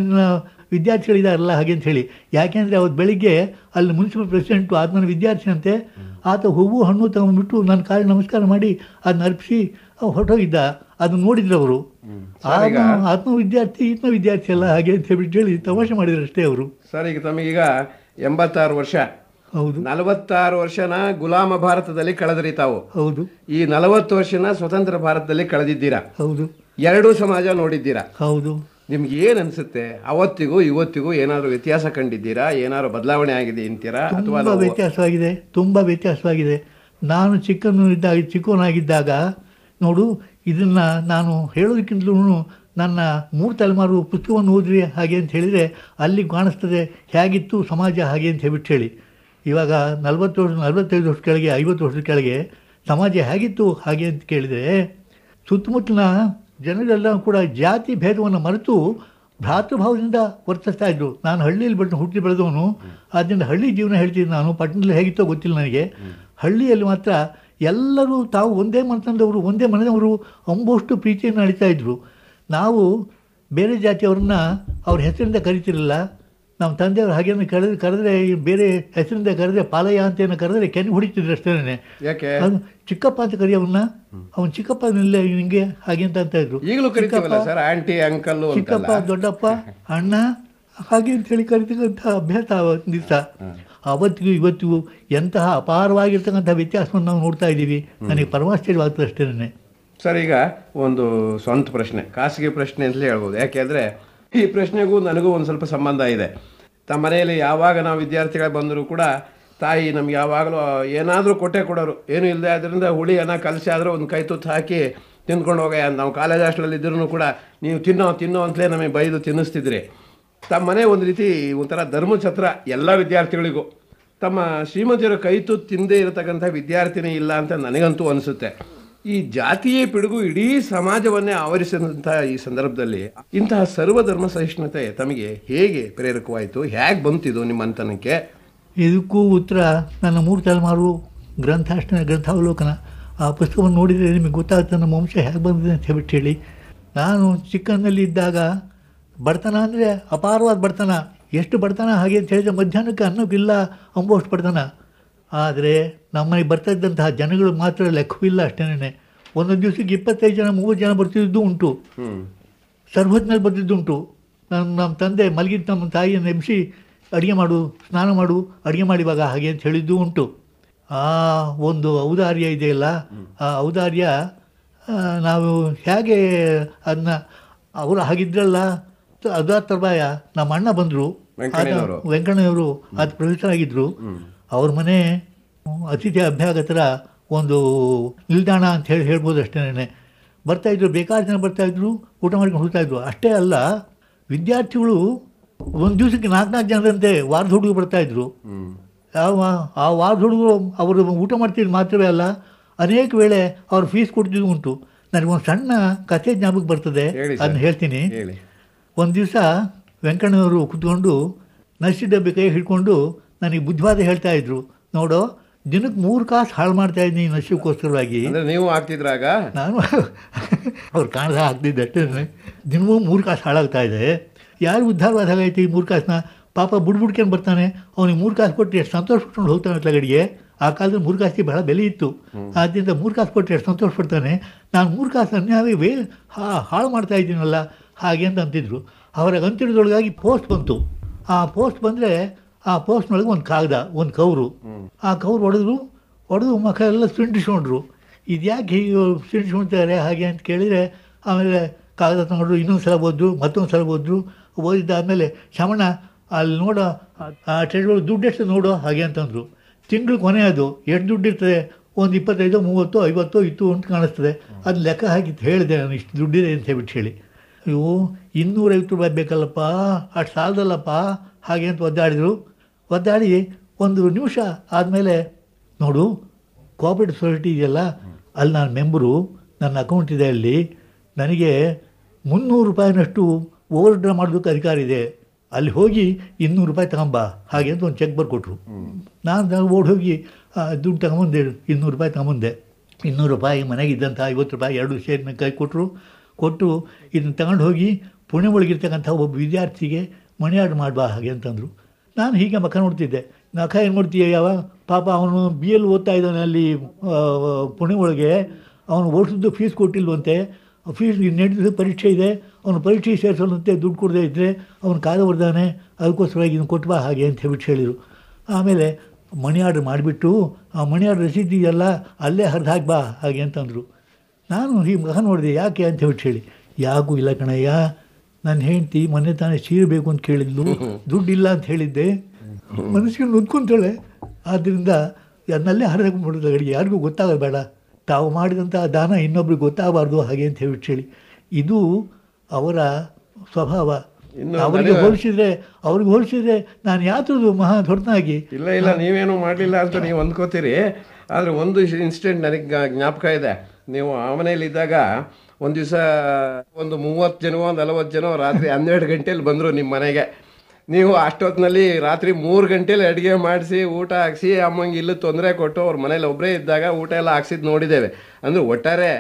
ವಿದ್ಯಾರ್ಥಿಗಳಿದಾರಲ್ಲ ಹಾಗೆ ಅಂತ ಹೇಳಿ ಯಾಕೆಂದ್ರೆ ಅವತ್ತು ಬೆಳಿಗ್ಗೆ ಅಲ್ಲಿ ಮುನ್ಸಿಪಲ್ ಪ್ರೆಸಿಡೆಂಟ್ ಆತ ನನ್ನ ವಿದ್ಯಾರ್ಥಿ ಅಂತೆ ಆತ ಹೂವು ಹಣ್ಣು ತಗೊಂಡ್ಬಿಟ್ಟು ನನ್ನ ಕಾಲು ನಮಸ್ಕಾರ ಮಾಡಿ ಅದನ್ನ ಅರ್ಪಿಸಿ ಹೊರಟೋಗಿದ್ದ ಅದನ್ನ ನೋಡಿದ್ರು ಅವರು ಆತ್ಮ ವಿದ್ಯಾರ್ಥಿ ಈತನ ವಿದ್ಯಾರ್ಥಿ ಅಲ್ಲ ಹಾಗೆ ಅಂತ ಹೇಳಿ ತಮಾಷೆ ಮಾಡಿದ್ರು ಅಷ್ಟೇ ಅವರು ಸರ್ ಈಗ ತಮಗೀಗ ಎಂಬತ್ತಾರು ವರ್ಷ ಹೌದು ನಲವತ್ತಾರು ವರ್ಷನ ಗುಲಾಮ ಭಾರತದಲ್ಲಿ ಕಳೆದ್ರಿ ತಾವು ಹೌದು ಈ ನಲವತ್ತು ವರ್ಷನ ಸ್ವತಂತ್ರ ಭಾರತದಲ್ಲಿ ಕಳೆದಿದ್ದೀರಾ ಹೌದು ಎರಡೂ ಸಮಾಜ ನೋಡಿದ್ದೀರಾ ಹೌದು ನಿಮ್ಗೆ ಏನ್ ಅನ್ಸುತ್ತೆ ಅವತ್ತಿಗೂ ಇವತ್ತಿಗೂ ಏನಾದರೂ ವ್ಯತ್ಯಾಸ ಕಂಡಿದ್ದೀರಾ ಏನಾದ್ರು ಬದಲಾವಣೆ ಆಗಿದೆ ಅಂತೀರಾ ಅಥವಾ ವ್ಯತ್ಯಾಸವಾಗಿದೆ ತುಂಬಾ ವ್ಯತ್ಯಾಸವಾಗಿದೆ ನಾನು ಚಿಕ್ಕನು ಇದ್ದಾಗ ಚಿಕ್ಕವನಾಗಿದ್ದಾಗ ನೋಡು ಇದನ್ನು ನಾನು ಹೇಳೋದಕ್ಕಿಂತಲೂ ನನ್ನ ಮೂರು ತಲೆಮಾರು ಪುಸ್ತಕವನ್ನು ಓದ್ರಿ ಹಾಗೆ ಅಂತ ಹೇಳಿದರೆ ಅಲ್ಲಿ ಕಾಣಿಸ್ತದೆ ಹೇಗಿತ್ತು ಸಮಾಜ ಹಾಗೆ ಅಂತ ಹೇಳ್ಬಿಟ್ಟು ಹೇಳಿ ಇವಾಗ ನಲವತ್ತು ವರ್ಷ ನಲವತ್ತೈದು ವರ್ಷ ಕೆಳಗೆ ಐವತ್ತು ವರ್ಷದ ಕೆಳಗೆ ಸಮಾಜ ಹೇಗಿತ್ತು ಹಾಗೆ ಅಂತ ಕೇಳಿದರೆ ಸುತ್ತಮುತ್ತಲಿನ ಜನರೆಲ್ಲ ಕೂಡ ಜಾತಿ ಭೇದವನ್ನು ಮರೆತು ಭ್ರಾತೃಭಾವದಿಂದ ವರ್ತಿಸ್ತಾ ಇದ್ದರು ನಾನು ಹಳ್ಳಿಯಲ್ಲಿ ಬಟ್ ಹುಟ್ಟಿ ಬೆಳೆದವನು ಆದ್ದರಿಂದ ಹಳ್ಳಿ ಜೀವನ ಹೇಳ್ತಿದ್ದೆ ನಾನು ಪಟ್ಟಣದಲ್ಲಿ ಹೇಗಿತ್ತೋ ಗೊತ್ತಿಲ್ಲ ನನಗೆ ಹಳ್ಳಿಯಲ್ಲಿ ಮಾತ್ರ ಎಲ್ಲರೂ ತಾವು ಒಂದೇ ಮನೆತನದವರು ಒಂದೇ ಮನೆಯವರು ಅಂಬೋಷ್ಟು ಪ್ರೀತಿಯನ್ನು ನಡೀತಾ ಇದ್ದರು ನಾವು ಬೇರೆ ಜಾತಿಯವ್ರನ್ನ ಅವ್ರ ಹೆಸರಿಂದ ಕರಿತಿರಲಿಲ್ಲ ನಮ್ಮ ತಂದೆಯವರು ಹಾಗೇನು ಕರೆದ್ರೆ ಕರೆದ್ರೆ ಬೇರೆ ಹೆಸರಿಂದ ಕರೆದ್ರೆ ಪಾಲಯ್ಯ ಅಂತ ಏನೋ ಕರೆದ್ರೆ ಕೆನೆ ಹೊಡಿತಿದ್ರು ಅಷ್ಟೇನೆ ಚಿಕ್ಕಪ್ಪ ಅಂತ ಕರಿ ಅವನ್ನ ಅವನು ಚಿಕ್ಕಪ್ಪ ನಿಲ್ಲ ನಿಂಗೆ ಹಾಗೆ ಅಂತ ಅಂತ ಇದ್ರು ಚಿಕ್ಕಪ್ಪ ದೊಡ್ಡಪ್ಪ ಅಣ್ಣ ಹಾಗೆ ಅಂತ ಹೇಳಿ ಕರಿತಕ್ಕಂಥ ಅಭ್ಯಾಸ ದಿವಸ ಅವತ್ತಿಗೂ ಇವತ್ತಿಗೂ ಎಂತಹ ಅಪಾರವಾಗಿರ್ತಕ್ಕಂಥ ವ್ಯತ್ಯಾಸವನ್ನು ನಾವು ನೋಡ್ತಾ ಇದ್ದೀವಿ ನನಗೆ ಪರಮಾಶ್ಚರ್ಯವಾಗ್ತದೆ ಅಷ್ಟೇನೆ ಸರ್ ಈಗ ಒಂದು ಸ್ವಂತ ಪ್ರಶ್ನೆ ಖಾಸಗಿ ಪ್ರಶ್ನೆ ಅಂತಲೇ ಹೇಳ್ಬೋದು ಯಾಕೆಂದರೆ ಈ ಪ್ರಶ್ನೆಗೂ ನನಗೂ ಒಂದು ಸ್ವಲ್ಪ ಸಂಬಂಧ ಇದೆ ತಮ್ಮ ಮನೆಯಲ್ಲಿ ಯಾವಾಗ ನಾವು ವಿದ್ಯಾರ್ಥಿಗಳು ಬಂದರೂ ಕೂಡ ತಾಯಿ ನಮ್ಗೆ ಯಾವಾಗಲೂ ಏನಾದರೂ ಕೊಟ್ಟೆ ಕೊಡೋರು ಏನೂ ಇಲ್ಲದೆ ಆದ್ದರಿಂದ ಹುಳಿಯನ್ನು ಕಲಸಿ ಆದರೂ ಒಂದು ಕೈ ತುತ್ತು ಹಾಕಿ ತಿಂದ್ಕೊಂಡು ಹೋಗ ನಾವು ಕಾಲೇಜ್ ಹಾಸ್ಟೆಲಲ್ಲಿ ಇದ್ರೂ ಕೂಡ ನೀವು ತಿನ್ನೋ ತಿನ್ನೋ ಅಂತಲೇ ನಮಗೆ ಬೈದು ತಿನ್ನಿಸ್ತಿದ್ರಿ ತಮ್ಮ ಮನೆ ಒಂದು ರೀತಿ ಒಂಥರ ಧರ್ಮಛತ್ರ ಎಲ್ಲ ವಿದ್ಯಾರ್ಥಿಗಳಿಗೂ ತಮ್ಮ ಶ್ರೀಮತಿಯರ ಕೈ ತುತ್ತು ತಿಂದೇ ಇರತಕ್ಕಂಥ ವಿದ್ಯಾರ್ಥಿನಿ ಇಲ್ಲ ಅಂತ ನನಗಂತೂ ಅನಿಸುತ್ತೆ ಈ ಜಾತಿಯೇ ಪಿಡುಗು ಇಡೀ ಸಮಾಜವನ್ನೇ ಆವರಿಸಿದಂತಹ ಈ ಸಂದರ್ಭದಲ್ಲಿ ಇಂತಹ ಸರ್ವಧರ್ಮ ಸಹಿಷ್ಣುತೆ ತಮಗೆ ಹೇಗೆ ಪ್ರೇರಕವಾಯಿತು ಹೇಗೆ ಬಂತಿದು ನಿಮ್ಮ ಅಂತನಕ್ಕೆ ಇದಕ್ಕೂ ಉತ್ತರ ನನ್ನ ಮೂರು ತಲೆಮಾರು ಗ್ರಂಥ ಗ್ರಂಥಾವಲೋಕನ ಆ ಪುಸ್ತಕವನ್ನು ನೋಡಿದರೆ ನಿಮಗೆ ಗೊತ್ತಾಗುತ್ತೆ ನಮ್ಮ ವಂಶ ಹೇಗೆ ಬಂದಿದೆ ಅಂತ ಹೇಳ್ಬಿಟ್ಟು ಹೇಳಿ ನಾನು ಇದ್ದಾಗ ಬಡತನ ಅಂದರೆ ಅಪಾರವಾದ ಬಡತನ ಎಷ್ಟು ಬಡತನ ಹಾಗೆ ಅಂತ ಹೇಳಿದ್ರೆ ಮಧ್ಯಾಹ್ನಕ್ಕೆ ಅನ್ನೋಕ್ಕಿಲ್ಲ ಅಂಬೋಷ್ಟು ಬಡತನ ಆದರೆ ನಮ್ಮನೆಗೆ ಬರ್ತಾ ಇದ್ದಂತಹ ಜನಗಳು ಮಾತ್ರ ಲೆಕ್ಕವಿಲ್ಲ ಅಷ್ಟೇನೆ ಒಂದೊಂದು ದಿವ್ಸಕ್ಕೆ ಇಪ್ಪತ್ತೈದು ಜನ ಮೂವತ್ತು ಜನ ಬರ್ತಿದ್ದು ಉಂಟು ಸರ್ವಜ್ಞರು ಬರ್ತಿದ್ದು ಉಂಟು ನಮ್ಮ ನಮ್ಮ ತಂದೆ ಮಲಗಿದ ನಮ್ಮ ತಾಯಿಯನ್ನು ನೆಮಿಸಿ ಅಡುಗೆ ಮಾಡು ಸ್ನಾನ ಮಾಡು ಅಡುಗೆ ಮಾಡಿವಾಗ ಹಾಗೆ ಅಂತ ಹೇಳಿದ್ದು ಉಂಟು ಆ ಒಂದು ಔದಾರ್ಯ ಇದೆಯಲ್ಲ ಆ ಔದಾರ್ಯ ನಾವು ಹೇಗೆ ಅದನ್ನ ಅವರು ಹಾಗಿದ್ರಲ್ಲ ಅದಾದ ತರಬಾಯ ನಮ್ಮ ಅಣ್ಣ ಬಂದರು ವೆಂಕಣ್ಣವರು ಅದು ಪ್ರೊಫೆಸರ್ ಆಗಿದ್ದರು ಅವ್ರ ಮನೆ ಅತಿಥಿ ಅಭ್ಯಾಗತರ ಒಂದು ನಿಲ್ದಾಣ ಅಂತ ಹೇಳಿ ಹೇಳ್ಬೋದು ಅಷ್ಟೇ ಬರ್ತಾಯಿದ್ರು ಬೇಕಾದ ಜನ ಬರ್ತಾಯಿದ್ರು ಊಟ ಮಾಡ್ಕೊಂಡು ಹೋಗ್ತಾಯಿದ್ರು ಅಷ್ಟೇ ಅಲ್ಲ ವಿದ್ಯಾರ್ಥಿಗಳು ಒಂದು ದಿವಸಕ್ಕೆ ನಾಲ್ಕು ನಾಲ್ಕು ಜನರಂತೆ ವಾರದ ಹುಡುಗರು ಬರ್ತಾಯಿದ್ರು ಯಾವ ಆ ವಾರದ ಹುಡುಗರು ಅವರು ಊಟ ಮಾಡ್ತಿದ್ದು ಮಾತ್ರವೇ ಅಲ್ಲ ಅನೇಕ ವೇಳೆ ಅವ್ರು ಫೀಸ್ ಕೊಡ್ತಿದ್ದು ಉಂಟು ನನಗೊಂದು ಸಣ್ಣ ಕಥೆ ಜ್ಞಾಪಕ್ಕೆ ಬರ್ತದೆ ಅದನ್ನ ಹೇಳ್ತೀನಿ ಒಂದು ದಿವಸ ವೆಂಕಣ್ಣವರು ಕುತ್ಕೊಂಡು ನಸಿ ಡಬ್ಬಿ ಕೈ ಹಿಡ್ಕೊಂಡು ನನಗೆ ಬುದ್ಧಿವಾದ ಹೇಳ್ತಾ ಇದ್ರು ನೋಡು ದಿನಕ್ಕೆ ಮೂರು ಕಾಸು ಹಾಳು ಮಾಡ್ತಾ ಇದ್ದೀನಿ ನಶಿವಕ್ಕೋಸ್ಕರವಾಗಿ ನೀವು ಹಾಕ್ತಿದ್ರಾಗ ನಾನು ಅವ್ರು ಕಾಣದ ಹಾಕ್ತಿದ್ದೆ ಅಷ್ಟೇ ದಿನವೂ ಮೂರು ಕಾಸು ಹಾಳಾಗ್ತಾ ಇದೆ ಯಾರು ಉದ್ಧಾರವಾದಾಗೈತಿ ಈ ಮೂರು ಕಾಸನ್ನ ಪಾಪ ಬುಡ್ಬಿಡ್ಕೊಂಡು ಬರ್ತಾನೆ ಅವ್ನಿಗೆ ಮೂರು ಕಾಸು ಕೊಟ್ಟರೆ ಎಷ್ಟು ಸಂತೋಷ ಪಟ್ಕೊಂಡು ಹೋಗ್ತಾನೆ ಅಡಿಗೆ ಆ ಕಾಲದಲ್ಲಿ ಮೂರು ಕಾಸಿಗೆ ಬಹಳ ಬೆಲೆ ಇತ್ತು ಆದ್ದರಿಂದ ಮೂರು ಕಾಸು ಕೊಟ್ಟರೆ ಎಷ್ಟು ಸಂತೋಷ ಪಡ್ತಾನೆ ನಾನು ಮೂರು ಕಾಸು ಅನ್ಯಾವೇ ವೇ ಹಾಳು ಮಾಡ್ತಾ ಇದ್ದೀನಲ್ಲ ಹಾಗೆ ಅಂತ ಅಂತಿದ್ರು ಅವರ ಗಂತಿಡಿದೊಳಗಾಗಿ ಪೋಸ್ಟ್ ಬಂತು ಆ ಪೋಸ್ಟ್ ಬಂದರೆ ಆ ಪೋಸ್ಟ್ನೊಳಗೆ ಒಂದು ಕಾಗದ ಒಂದು ಕವರು ಆ ಕವರ್ ಹೊಡೆದ್ರು ಹೊಡೆದು ಮಕ್ಕ ಎಲ್ಲ ಸಿಂಟಿಸ್ಕೊಂಡ್ರು ಇದು ಯಾಕೆ ಹೀಗೆ ಸಿಂಟಿಸ್ಕೊಳ್ತಾರೆ ಹಾಗೆ ಅಂತ ಕೇಳಿದರೆ ಆಮೇಲೆ ಕಾಗದ ತಗೊಂಡ್ರು ಇನ್ನೊಂದು ಸಲ ಓದ್ರು ಮತ್ತೊಂದು ಸಲ ಓದ್ರು ಓದಿದ್ದಾದಮೇಲೆ ಶಮಣ ಅಲ್ಲಿ ನೋಡೋ ಆ ಟ್ರೇಡ್ಗಳು ದುಡ್ಡು ಎಷ್ಟು ನೋಡೋ ಹಾಗೆ ಅಂತಂದರು ತಿಂಗಳು ಕೊನೆ ಅದು ಎಷ್ಟು ದುಡ್ಡು ಇರ್ತದೆ ಒಂದು ಇಪ್ಪತ್ತೈದು ಮೂವತ್ತೋ ಐವತ್ತೋ ಇತ್ತು ಅಂತ ಕಾಣಿಸ್ತದೆ ಅದು ಲೆಕ್ಕ ಹಾಕಿತ್ತು ಹೇಳಿದೆ ನಾನು ಇಷ್ಟು ದುಡ್ಡಿದೆ ಅಂತ ಹೇಳ್ಬಿಟ್ಟು ಹೇಳಿ ಇವು ಇನ್ನೂರೈವತ್ತು ರೂಪಾಯಿ ಬೇಕಲ್ಲಪ್ಪ ಅಷ್ಟು ಸಾಲದಲ್ಲಪ್ಪ ಹಾಗೆ ಅಂತ ಒದ್ದಾಡಿದರು ಒದ್ದಾಡಿ ಒಂದು ನಿಮಿಷ ಆದಮೇಲೆ ನೋಡು ಕೋಪರೇಟ್ ಸೊಸೈಟಿ ಇದೆಯಲ್ಲ ಅಲ್ಲಿ ನಾನು ಮೆಂಬರು ನನ್ನ ಅಕೌಂಟ್ ಇದೆ ಅಲ್ಲಿ ನನಗೆ ಮುನ್ನೂರು ರೂಪಾಯಿನಷ್ಟು ಓವರ್ ಡ್ರಾ ಮಾಡೋದಕ್ಕೆ ಅಧಿಕಾರ ಇದೆ ಅಲ್ಲಿ ಹೋಗಿ ಇನ್ನೂರು ರೂಪಾಯಿ ತಗೊಂಬಾ ಹಾಗೆ ಅಂತ ಒಂದು ಚೆಕ್ ಬರ್ಕೊಟ್ರು ನಾನು ಓಡಿ ಹೋಗಿ ದುಡ್ಡು ತಗೊಂಬಂದೆ ಇನ್ನೂರು ರೂಪಾಯಿ ತಗೊಂಬಂದೆ ಇನ್ನೂರು ರೂಪಾಯಿ ಮನೆಗೆ ಇದ್ದಂಥ ಐವತ್ತು ರೂಪಾಯಿ ಎರಡು ಸೇರಿನ ಕೈ ಕೊಟ್ಟರು ಕೊಟ್ಟು ಇದನ್ನು ತಗೊಂಡು ಹೋಗಿ ಪುಣೆ ಒಳಗಿರ್ತಕ್ಕಂಥ ಒಬ್ಬ ವಿದ್ಯಾರ್ಥಿಗೆ ಮಣಿ ಆರ್ಡ್ರ್ ಮಾಡ್ಬಾ ಹಾಗೆ ಅಂತಂದರು ನಾನು ಹೀಗೆ ಮಖ ನೋಡ್ತಿದ್ದೆ ನಖ ಏನು ನೋಡ್ತೀಯ ಯಾವ ಪಾಪ ಅವನು ಬಿ ಎಲ್ ಓದ್ತಾ ಇದ್ದಾನೆ ಅಲ್ಲಿ ಪುಣೆ ಒಳಗೆ ಅವನು ಓಡಿಸಿದ್ದು ಫೀಸ್ ಕೊಟ್ಟಿಲ್ವಂತೆ ಫೀಸ್ ನಡೆದಿದ್ದು ಪರೀಕ್ಷೆ ಇದೆ ಅವನು ಪರೀಕ್ಷೆ ಸೇರಿಸಲಂತೆ ದುಡ್ಡು ಕೊಡದೆ ಇದ್ದರೆ ಅವನು ಕಾದ ಬರ್ದಾನೆ ಅದಕ್ಕೋಸ್ಕರ ಇದನ್ನು ಕೊಟ್ಟು ಬಾ ಹಾಗೆ ಅಂತ ಹೇಳ್ಬಿಟ್ಟು ಹೇಳಿದರು ಆಮೇಲೆ ಮಣಿ ಆರ್ಡ್ರ್ ಮಾಡಿಬಿಟ್ಟು ಆ ಮಣಿ ಆರ್ಡ್ರ್ ರಸೀದಿ ಇದೆಯಲ್ಲ ಅಲ್ಲೇ ಹರಿದು ಹಾಕಿ ಬಾ ಹಾಗೆ ಅಂತಂದರು ನಾನು ಹೀಗೆ ಮಗ ನೋಡಿದೆ ಯಾಕೆ ಅಂತ ಹೇಳ್ಬಿಟ್ಟು ಹೇಳಿ ಯಾಕೂ ಇಲ್ಲ ಕಣಯ್ಯ ನನ್ನ ಹೆಂಡ್ತಿ ಮನೆ ತಾನೇ ಸೀರೆ ಅಂತ ಕೇಳಿದ್ಲು ದುಡ್ಡಿಲ್ಲ ಅಂತ ಹೇಳಿದ್ದೆ ಮನಸ್ಸಿಗೆ ನೊಂದ್ಕೊಂತಾಳೆ ಆದ್ದರಿಂದ ಅದನ್ನಲ್ಲೇ ಹರದಾಕೊಂಡ್ಬಿಡೋದು ಅಡಿಗೆ ಯಾರಿಗೂ ಗೊತ್ತಾಗಬೇಡ ತಾವು ಮಾಡಿದಂಥ ದಾನ ಇನ್ನೊಬ್ರಿಗೆ ಗೊತ್ತಾಗಬಾರ್ದು ಹಾಗೆ ಅಂತ ಹೇಳಿ ಇದು ಅವರ ಸ್ವಭಾವ ಅವ್ರಿಗೆ ಹೋಲಿಸಿದ್ರೆ ಅವ್ರಿಗೆ ಹೋಲಿಸಿದ್ರೆ ನಾನು ಯಾತ್ರದು ಮಹಾ ದೊಡ್ಡನಾಗಿ ಇಲ್ಲ ಇಲ್ಲ ನೀವೇನು ಮಾಡಲಿಲ್ಲ ಅಂತ ನೀವು ಅಂದ್ಕೋತೀರಿ ಆದರೆ ಒಂದು ಇನ್ಸಿಡೆಂಟ್ ನನಗೆ ಜ್ಞಾಪಕ ಇದೆ ನೀವು ಆ ಮನೇಲಿದ್ದಾಗ ಒಂದು ದಿವಸ ಒಂದು ಮೂವತ್ತು ಜನ ಒಂದು ನಲವತ್ತು ಜನ ರಾತ್ರಿ ಹನ್ನೆರಡು ಗಂಟೆಲಿ ಬಂದರು ನಿಮ್ಮ ಮನೆಗೆ ನೀವು ಅಷ್ಟೊತ್ತಿನಲ್ಲಿ ರಾತ್ರಿ ಮೂರು ಗಂಟೆಲಿ ಅಡುಗೆ ಮಾಡಿಸಿ ಊಟ ಹಾಕಿಸಿ ಅಮ್ಮಂಗೆ ಇಲ್ಲ ತೊಂದರೆ ಕೊಟ್ಟು ಅವ್ರ ಮನೇಲಿ ಒಬ್ಬರೇ ಇದ್ದಾಗ ಊಟ ಎಲ್ಲ ಹಾಕ್ಸಿದ್ ನೋಡಿದ್ದೇವೆ ಅಂದರೆ ಒಟ್ಟಾರೆ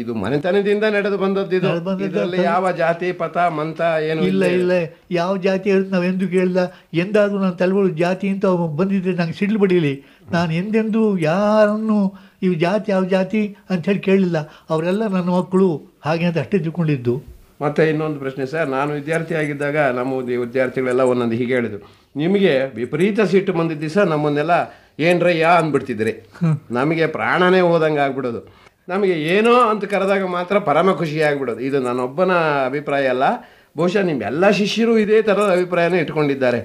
ಇದು ಮನೆತನದಿಂದ ನಡೆದು ಬಂದದ್ದು ಇದು ಇದರಲ್ಲಿ ಯಾವ ಜಾತಿ ಪಥ ಮಂತ ಏನು ಇಲ್ಲ ಇಲ್ಲ ಯಾವ ಜಾತಿ ಅಂತ ನಾವು ಎಂದು ಕೇಳಿಲ್ಲ ಎಂದಾದರೂ ನಾನು ತಲೆಗಳು ಜಾತಿ ಅಂತ ಬಂದಿದ್ದರೆ ನಂಗೆ ಸಿಡ್ಲು ಬಡೀಲಿ ನಾನು ಎಂದೆಂದು ಯಾರನ್ನು ಇವು ಜಾತಿ ಯಾವ ಜಾತಿ ಹೇಳಿ ಕೇಳಲಿಲ್ಲ ಅವರೆಲ್ಲ ನನ್ನ ಮಕ್ಕಳು ಹಾಗೆ ಅಂತ ಅಷ್ಟೇ ತಿಳ್ಕೊಂಡಿದ್ದು ಮತ್ತೆ ಇನ್ನೊಂದು ಪ್ರಶ್ನೆ ಸರ್ ನಾನು ವಿದ್ಯಾರ್ಥಿ ಆಗಿದ್ದಾಗ ನಮ್ಮ ವಿದ್ಯಾರ್ಥಿಗಳೆಲ್ಲ ಒಂದೊಂದು ಹೀಗೆ ಹೇಳಿದರು ನಿಮಗೆ ವಿಪರೀತ ಸಿಟ್ಟು ಬಂದಿದ್ದು ಸರ್ ನಮ್ಮನ್ನೆಲ್ಲ ಏನ್ರಯ್ಯ ಅಂದ್ಬಿಡ್ತಿದ್ರಿ ನಮಗೆ ಪ್ರಾಣನೇ ಹೋದಂಗೆ ಆಗ್ಬಿಡೋದು ನಮಗೆ ಏನೋ ಅಂತ ಕರೆದಾಗ ಮಾತ್ರ ಪರಮ ಖುಷಿ ಆಗ್ಬಿಡೋದು ಇದು ನನ್ನೊಬ್ಬನ ಅಭಿಪ್ರಾಯ ಅಲ್ಲ ಬಹುಶಃ ನಿಮ್ಮೆಲ್ಲ ಶಿಷ್ಯರು ಇದೇ ಥರದ ಅಭಿಪ್ರಾಯನ ಇಟ್ಕೊಂಡಿದ್ದಾರೆ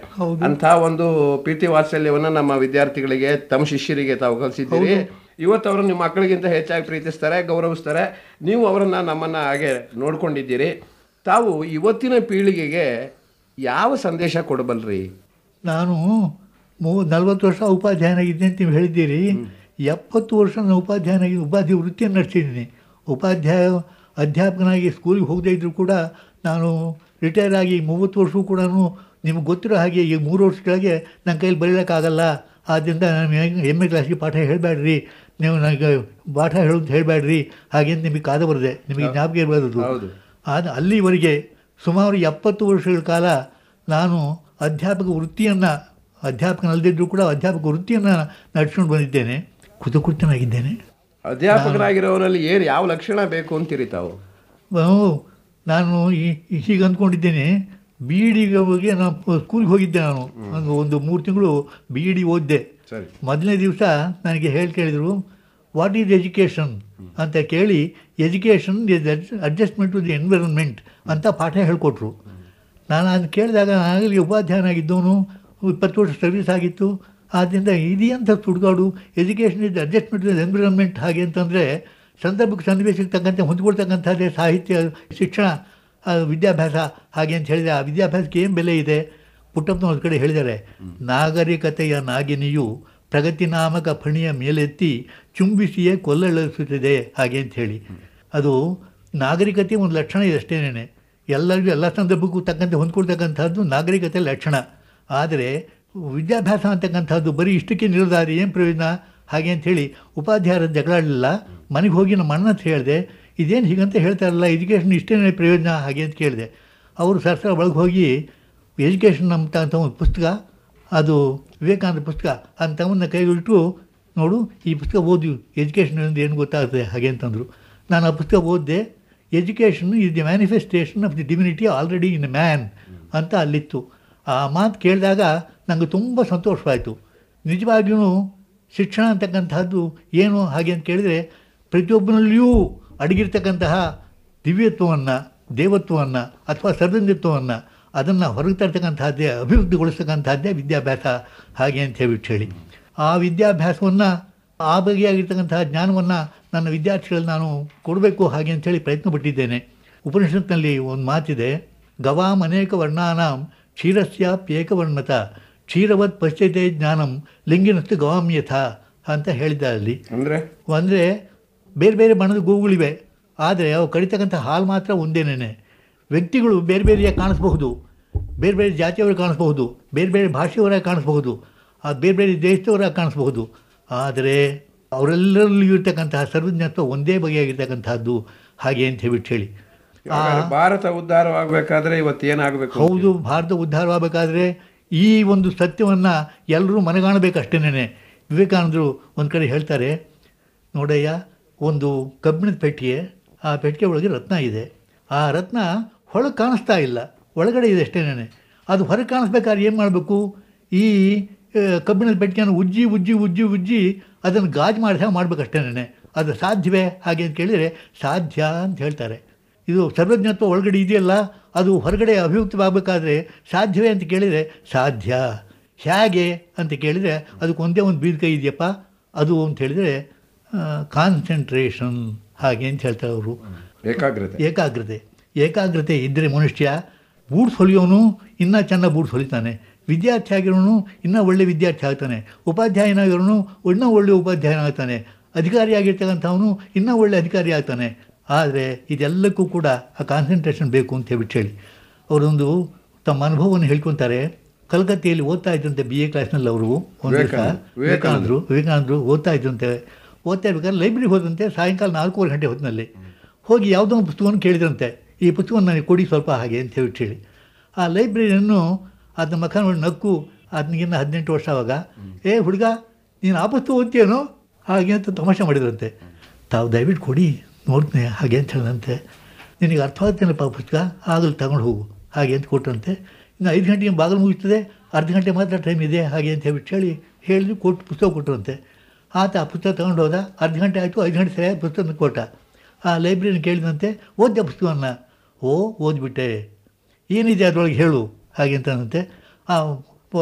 ಅಂತ ಒಂದು ಪ್ರೀತಿ ವಾತ್ಸಲ್ಯವನ್ನು ನಮ್ಮ ವಿದ್ಯಾರ್ಥಿಗಳಿಗೆ ತಮ್ಮ ಶಿಷ್ಯರಿಗೆ ತಾವು ಕಲಿಸಿದ್ದೀರಿ ಇವತ್ತು ಅವರು ನಿಮ್ಮ ಮಕ್ಕಳಿಗಿಂತ ಹೆಚ್ಚಾಗಿ ಪ್ರೀತಿಸ್ತಾರೆ ಗೌರವಿಸ್ತಾರೆ ನೀವು ಅವರನ್ನು ನಮ್ಮನ್ನು ಹಾಗೆ ನೋಡ್ಕೊಂಡಿದ್ದೀರಿ ತಾವು ಇವತ್ತಿನ ಪೀಳಿಗೆಗೆ ಯಾವ ಸಂದೇಶ ಕೊಡಬಲ್ರಿ ನಾನು ಮೂ ನಲ್ವತ್ತು ವರ್ಷ ಉಪಾಧ್ಯಾಯನಾಗಿದ್ದೆ ಅಂತ ನೀವು ಹೇಳಿದ್ದೀರಿ ಎಪ್ಪತ್ತು ವರ್ಷ ನಾನು ಉಪಾಧ್ಯಾಯನಾಗಿ ಉಪಾಧಿ ವೃತ್ತಿಯನ್ನು ನಡೆಸಿದ್ದೀನಿ ಉಪಾಧ್ಯಾಯ ಅಧ್ಯಾಪಕನಾಗಿ ಸ್ಕೂಲಿಗೆ ಹೋಗದೇ ಇದ್ದರೂ ಕೂಡ ನಾನು ರಿಟೈರ್ ಆಗಿ ಮೂವತ್ತು ವರ್ಷವೂ ಕೂಡ ನಿಮ್ಗೆ ಗೊತ್ತಿರೋ ಹಾಗೆ ಈ ಮೂರು ವರ್ಷಗಳಿಗೆ ನನ್ನ ಕೈಯಲ್ಲಿ ಬರೀಲಿಕ್ಕಾಗಲ್ಲ ಆದ್ದರಿಂದ ನಾನು ಎಮ್ ಎ ಕ್ಲಾಸಿಗೆ ಪಾಠ ಹೇಳಬೇಡ್ರಿ ನೀವು ನನಗೆ ಪಾಠ ಹೇಳೋದು ಹೇಳಬೇಡ್ರಿ ಹಾಗೆ ನಿಮಗೆ ಕಾದ ಬರದೆ ನಿಮಗೆ ಜ್ಞಾಪಕ ಇರಬಾರ್ದು ಆದ ಅಲ್ಲಿವರೆಗೆ ಸುಮಾರು ಎಪ್ಪತ್ತು ವರ್ಷಗಳ ಕಾಲ ನಾನು ಅಧ್ಯಾಪಕ ವೃತ್ತಿಯನ್ನು ಅಧ್ಯಾಪಕನಲ್ಲದಿದ್ದರೂ ಕೂಡ ಅಧ್ಯಾಪಕ ವೃತ್ತಿಯನ್ನು ನಡೆಸ್ಕೊಂಡು ಬಂದಿದ್ದೇನೆ ಕುತಕೃತನಾಗಿದ್ದೇನೆ ಅಧ್ಯಾಪಕರಾಗಿರೋರಲ್ಲಿ ಏನು ಯಾವ ಲಕ್ಷಣ ಬೇಕು ಅಂತೀರಿ ತಾವು ನಾನು ಈ ಹೀಗೆ ಅಂದ್ಕೊಂಡಿದ್ದೇನೆ ಬಿ ಇ ಡಿಗೆ ಹೋಗಿ ನಾನು ಸ್ಕೂಲ್ಗೆ ಹೋಗಿದ್ದೆ ನಾನು ಒಂದು ಮೂರು ತಿಂಗಳು ಬಿ ಇ ಡಿ ಓದಿದೆ ಸರಿ ಮೊದಲನೇ ದಿವಸ ನನಗೆ ಹೇಳಿ ಕೇಳಿದರು ವಾಟ್ ಈಸ್ ಎಜುಕೇಷನ್ ಅಂತ ಕೇಳಿ education is adjustment to the environment ಅಂತ ಪಾಠ ಹೇಳಿಕೊಟ್ರು ನಾನು ಅದು ಕೇಳಿದಾಗ ಆಗಲಿ ಉಪಾಧ್ಯಾಯನಾಗಿದ್ದವನು ಇಪ್ಪತ್ತು ವರ್ಷ ಸರ್ವಿಸ್ ಆಗಿತ್ತು ಆದ್ದರಿಂದ ಇದೆಯಂಥ ಸುಡ್ಗಾಡು education is adjustment to environment ಹಾಗೆ ಅಂತಂದರೆ ಸಂದರ್ಭಕ್ಕೆ ಸನ್ನಿವೇಶಕ್ಕೆ ತಕ್ಕಂತೆ ಹೊಂದ್ಕೊಳ್ತಕ್ಕಂಥದ್ದೇ ಸಾಹಿತ್ಯ ಶಿಕ್ಷಣ ವಿದ್ಯಾಭ್ಯಾಸ ಹಾಗೆ ಅಂತ ಹೇಳಿದೆ ಆ ವಿದ್ಯಾಭ್ಯಾಸಕ್ಕೆ ಏನು ಬೆಲೆ ಇದೆ ಪುಟ್ಟಪ್ಪನ ಒಂದು ಕಡೆ ಹೇಳಿದ್ದಾರೆ ನಾಗರಿಕತೆಯ ನಾಗಿನಿಯು ಪ್ರಗತಿ ನಾಮಕ ಫಣಿಯ ಮೇಲೆತ್ತಿ ಚುಂಬಿಸಿಯೇ ಕೊಲ್ಲಳಿಸುತ್ತಿದೆ ಹಾಗೆ ಅಂತ ಹೇಳಿ ಅದು ನಾಗರಿಕತೆ ಒಂದು ಲಕ್ಷಣ ಇದಷ್ಟೇನೇ ಎಲ್ಲರಿಗೂ ಎಲ್ಲ ಸಂದರ್ಭಕ್ಕೂ ತಕ್ಕಂತೆ ಹೊಂದ್ಕೊಳ್ತಕ್ಕಂಥದ್ದು ನಾಗರಿಕತೆ ಲಕ್ಷಣ ಆದರೆ ವಿದ್ಯಾಭ್ಯಾಸ ಅಂತಕ್ಕಂಥದ್ದು ಬರೀ ಇಷ್ಟಕ್ಕೆ ನಿರ್ಧಾರ ಏನು ಪ್ರಯೋಜನ ಹಾಗೆ ಅಂಥೇಳಿ ಉಪಾಧ್ಯಾಯರ ಜಗಳಾಡಲಿಲ್ಲ ಮನೆಗೆ ಹೋಗಿ ನಮ್ಮ ಅಣ್ಣ ಅಂತ ಹೇಳಿದೆ ಇದೇನು ಹೀಗಂತ ಹೇಳ್ತಾರಲ್ಲ ಎಜುಕೇಷನ್ ಇಷ್ಟೇನೇ ಪ್ರಯೋಜನ ಹಾಗೆ ಅಂತ ಕೇಳಿದೆ ಅವರು ಸರ್ಸರ ಒಳಗೆ ಹೋಗಿ ಎಜುಕೇಷನ್ ಅಂತ ಒಂದು ಪುಸ್ತಕ ಅದು ವಿವೇಕಾನಂದ ಪುಸ್ತಕ ಅಂತ ತಮ್ಮನ್ನ ಕೈಗಿಟ್ಟು ನೋಡು ಈ ಪುಸ್ತಕ ಓದಿ ಅಂದರೆ ಏನು ಗೊತ್ತಾಗುತ್ತೆ ಹಾಗೆ ಅಂತಂದರು ನಾನು ಆ ಪುಸ್ತಕ ಓದಿದೆ education is the manifestation of the divinity already in man ಅಂತ ಅಲ್ಲಿತ್ತು ಆ ಮಾತು ಕೇಳಿದಾಗ ನನಗೆ ತುಂಬ ಸಂತೋಷವಾಯಿತು ನಿಜವಾಗಿಯೂ ಶಿಕ್ಷಣ ಅಂತಕ್ಕಂಥದ್ದು ಏನು ಹಾಗೆ ಅಂತ ಕೇಳಿದರೆ ಪ್ರತಿಯೊಬ್ಬನಲ್ಲಿಯೂ ಅಡಗಿರ್ತಕ್ಕಂತಹ ದಿವ್ಯತ್ವವನ್ನು ದೇವತ್ವವನ್ನು ಅಥವಾ ಸರ್ದಂದಿತ್ವವನ್ನು ಅದನ್ನು ಹೊರಗೆ ತರ್ತಕ್ಕಂಥದ್ದೇ ಅಭಿವೃದ್ಧಿಗೊಳಿಸ್ತಕ್ಕಂಥದ್ದೇ ವಿದ್ಯಾಭ್ಯಾಸ ಹಾಗೆ ಅಂತ ಹೇಳ್ಬಿಟ್ಟು ಹೇಳಿ ಆ ವಿದ್ಯಾಭ್ಯಾಸವನ್ನು ಆ ಬಗೆಯಾಗಿರ್ತಕ್ಕಂತಹ ಜ್ಞಾನವನ್ನು ನನ್ನ ವಿದ್ಯಾರ್ಥಿಗಳಲ್ಲಿ ನಾನು ಕೊಡಬೇಕು ಹಾಗೆ ಅಂಥೇಳಿ ಪ್ರಯತ್ನ ಪಟ್ಟಿದ್ದೇನೆ ಉಪನಿಷತ್ನಲ್ಲಿ ಒಂದು ಮಾತಿದೆ ಗವಾಂ ಅನೇಕ ವರ್ಣಾನಾಂ ಕ್ಷೀರಸ್ಯಾಪ್ಯೇಕವರ್ಣತ ಕ್ಷೀರವತ್ ಪಶ್ಚಿತೆ ಜ್ಞಾನಂ ಲಿಂಗಿನಷ್ಟು ಗವಾಂ ಯಥ ಅಂತ ಹೇಳಿದ್ದ ಅಲ್ಲಿ ಅಂದರೆ ಅಂದರೆ ಬೇರೆ ಬೇರೆ ಬಣ್ಣದ ಗೋವುಗಳಿವೆ ಆದರೆ ಅವು ಕಡಿತಕ್ಕಂಥ ಹಾಲು ಮಾತ್ರ ಒಂದೇನೇನೆ ವ್ಯಕ್ತಿಗಳು ಬೇರೆ ಬೇರೆಯಾಗಿ ಕಾಣಿಸ್ಬಹುದು ಬೇರೆ ಬೇರೆ ಜಾತಿಯವರು ಕಾಣಿಸ್ಬಹುದು ಬೇರೆ ಬೇರೆ ಭಾಷೆಯವರಾಗಿ ಕಾಣಿಸ್ಬಹುದು ಆ ಬೇರೆ ಬೇರೆ ದೇಶದವರಾಗಿ ಕಾಣಿಸ್ಬಹುದು ಆದರೆ ಅವರೆಲ್ಲರಲ್ಲೂ ಇರ್ತಕ್ಕಂತಹ ಸರ್ವಜ್ಞತ್ವ ಒಂದೇ ಬಗೆಯಾಗಿರ್ತಕ್ಕಂಥದ್ದು ಹಾಗೆ ಅಂತ ಹೇಳ್ಬಿಟ್ಟು ಹೇಳಿ ಭಾರತ ಉದ್ಧಾರವಾಗಬೇಕಾದ್ರೆ ಏನಾಗಬೇಕು ಹೌದು ಭಾರತ ಉದ್ಧಾರವಾಗಬೇಕಾದ್ರೆ ಈ ಒಂದು ಸತ್ಯವನ್ನು ಎಲ್ಲರೂ ಮನಗಾಣಬೇಕಷ್ಟೇನೇ ವಿವೇಕಾನಂದರು ಒಂದು ಕಡೆ ಹೇಳ್ತಾರೆ ನೋಡಯ್ಯ ಒಂದು ಕಬ್ಬಿಣದ ಪೆಟ್ಟಿಗೆ ಆ ಪೆಟ್ಟಿಗೆ ಒಳಗೆ ರತ್ನ ಇದೆ ಆ ರತ್ನ ಹೊಳಗೆ ಕಾಣಿಸ್ತಾ ಇಲ್ಲ ಒಳಗಡೆ ಇದೆ ಅಷ್ಟೇನೇ ಅದು ಹೊರಗೆ ಕಾಣಿಸ್ಬೇಕಾದ್ರೆ ಏನು ಮಾಡಬೇಕು ಈ ಕಬ್ಬಿಣದ ಪೆಟ್ಟಿಗೆಯನ್ನು ಉಜ್ಜಿ ಉಜ್ಜಿ ಉಜ್ಜಿ ಉಜ್ಜಿ ಅದನ್ನು ಗಾಜು ಮಾಡಿದಾಗ ಮಾಡಬೇಕಷ್ಟೇನೇ ಅದು ಸಾಧ್ಯವೇ ಹಾಗೆ ಅಂತ ಕೇಳಿದರೆ ಸಾಧ್ಯ ಅಂತ ಹೇಳ್ತಾರೆ ಇದು ಸರ್ವಜ್ಞತ್ವ ಒಳಗಡೆ ಇದೆಯಲ್ಲ ಅದು ಹೊರಗಡೆ ಅಭಿವ್ಯಕ್ತವಾಗಬೇಕಾದ್ರೆ ಸಾಧ್ಯವೇ ಅಂತ ಕೇಳಿದರೆ ಸಾಧ್ಯ ಹೇಗೆ ಅಂತ ಕೇಳಿದರೆ ಅದಕ್ಕೆ ಒಂದೇ ಒಂದು ಬೀದಕೈ ಇದೆಯಪ್ಪ ಅದು ಅಂತ ಹೇಳಿದರೆ ಕಾನ್ಸಂಟ್ರೇಷನ್ ಹಾಗೆ ಅಂತ ಹೇಳ್ತಾರೆ ಅವರು ಏಕಾಗ್ರತೆ ಏಕಾಗ್ರತೆ ಏಕಾಗ್ರತೆ ಇದ್ದರೆ ಮನುಷ್ಯ ಬೂಟ್ಸ್ ಹೊಲಿಯೋನು ಇನ್ನೂ ಚೆನ್ನಾಗಿ ಬೂಟ್ಸ್ ಹೊಲಿತಾನೆ ವಿದ್ಯಾರ್ಥಿ ಆಗಿರೋನು ಇನ್ನೂ ಒಳ್ಳೆ ವಿದ್ಯಾರ್ಥಿ ಆಗ್ತಾನೆ ಉಪಾಧ್ಯಾಯನಾಗಿರೋನು ಇನ್ನೂ ಒಳ್ಳೆ ಉಪಾಧ್ಯಾಯನಾಗ್ತಾನೆ ಅಧಿಕಾರಿಯಾಗಿರ್ತಕ್ಕಂಥವನು ಇನ್ನೂ ಒಳ್ಳೆ ಅಧಿಕಾರಿ ಆಗ್ತಾನೆ ಆದರೆ ಇದೆಲ್ಲಕ್ಕೂ ಕೂಡ ಆ ಕಾನ್ಸಂಟ್ರೇಷನ್ ಬೇಕು ಅಂತ ಹೇಳ್ಬಿಟ್ಟು ಹೇಳಿ ಅವರೊಂದು ತಮ್ಮ ಅನುಭವವನ್ನು ಹೇಳ್ಕೊತಾರೆ ಕಲ್ಕತ್ತೆಯಲ್ಲಿ ಓದ್ತಾ ಇದ್ದಂತೆ ಬಿ ಎ ಕ್ಲಾಸ್ನಲ್ಲಿ ಅವರು ವಿವೇಕಾನಂದರು ವಿವೇಕಾನಂದರು ಓದ್ತಾ ಇದ್ದಂತೆ ಓದ್ತಾ ಇರ್ಬೇಕಾದ್ರೆ ಲೈಬ್ರರಿಗೆ ಹೋದಂತೆ ಸಾಯಂಕಾಲ ನಾಲ್ಕೂವರೆ ಗಂಟೆ ಹೊತ್ತಿನಲ್ಲಿ ಹೋಗಿ ಯಾವುದೋ ಒಂದು ಪುಸ್ತಕವನ್ನು ಕೇಳಿದ್ರಂತೆ ಈ ಪುಸ್ತಕವನ್ನು ನನಗೆ ಕೊಡಿ ಸ್ವಲ್ಪ ಹಾಗೆ ಅಂತ ಹೇಳಿ ಆ ಲೈಬ್ರರಿಯನ್ನು ಅದನ್ನ ಮಖ ನೋಡಿ ನಕ್ಕು ಅದನಿಗಿನ್ನ ಹದಿನೆಂಟು ವರ್ಷ ಆವಾಗ ಏ ಹುಡುಗ ನೀನು ಆ ಪುಸ್ತಕ ಹಾಗೆ ಅಂತ ತಮಾಷೆ ಮಾಡಿದ್ರಂತೆ ತಾವು ದಯವಿಟ್ಟು ಕೊಡಿ ನೋಡ್ತೇನೆ ಹಾಗೆ ಅಂತ ಹೇಳಿದಂತೆ ನಿನಗೆ ಅರ್ಥವಾಗ್ತೇನಪ್ಪ ಆ ಪುಸ್ತಕ ಆಗಲಿ ತಗೊಂಡು ಹೋಗು ಹಾಗೆ ಅಂತ ಕೊಟ್ಟರಂತೆ ಇನ್ನು ಐದು ಗಂಟೆಗೆ ಬಾಗಿಲು ಮುಗಿಸ್ತದೆ ಅರ್ಧ ಗಂಟೆ ಮಾತ್ರ ಟೈಮ್ ಇದೆ ಹಾಗೆ ಅಂತ ಹೇಳ್ಬಿಟ್ಟು ಹೇಳಿ ಹೇಳಿದ್ರು ಕೊಟ್ಟು ಪುಸ್ತಕ ಕೊಟ್ಟರಂತೆ ಆತ ಆ ಪುಸ್ತಕ ತಗೊಂಡು ಹೋದ ಅರ್ಧ ಗಂಟೆ ಆಯಿತು ಐದು ಗಂಟೆ ಸರಿಯಾಗಿ ಪುಸ್ತಕ ಕೊಟ್ಟ ಆ ಲೈಬ್ರರಿನ ಕೇಳಿದಂತೆ ಓದ್ಯ ಪುಸ್ತಕವನ್ನು ಓ ಓದ್ಬಿಟ್ಟೆ ಏನಿದೆ ಅದರೊಳಗೆ ಹೇಳು ಹಾಗೆ ಅಂತ ಆ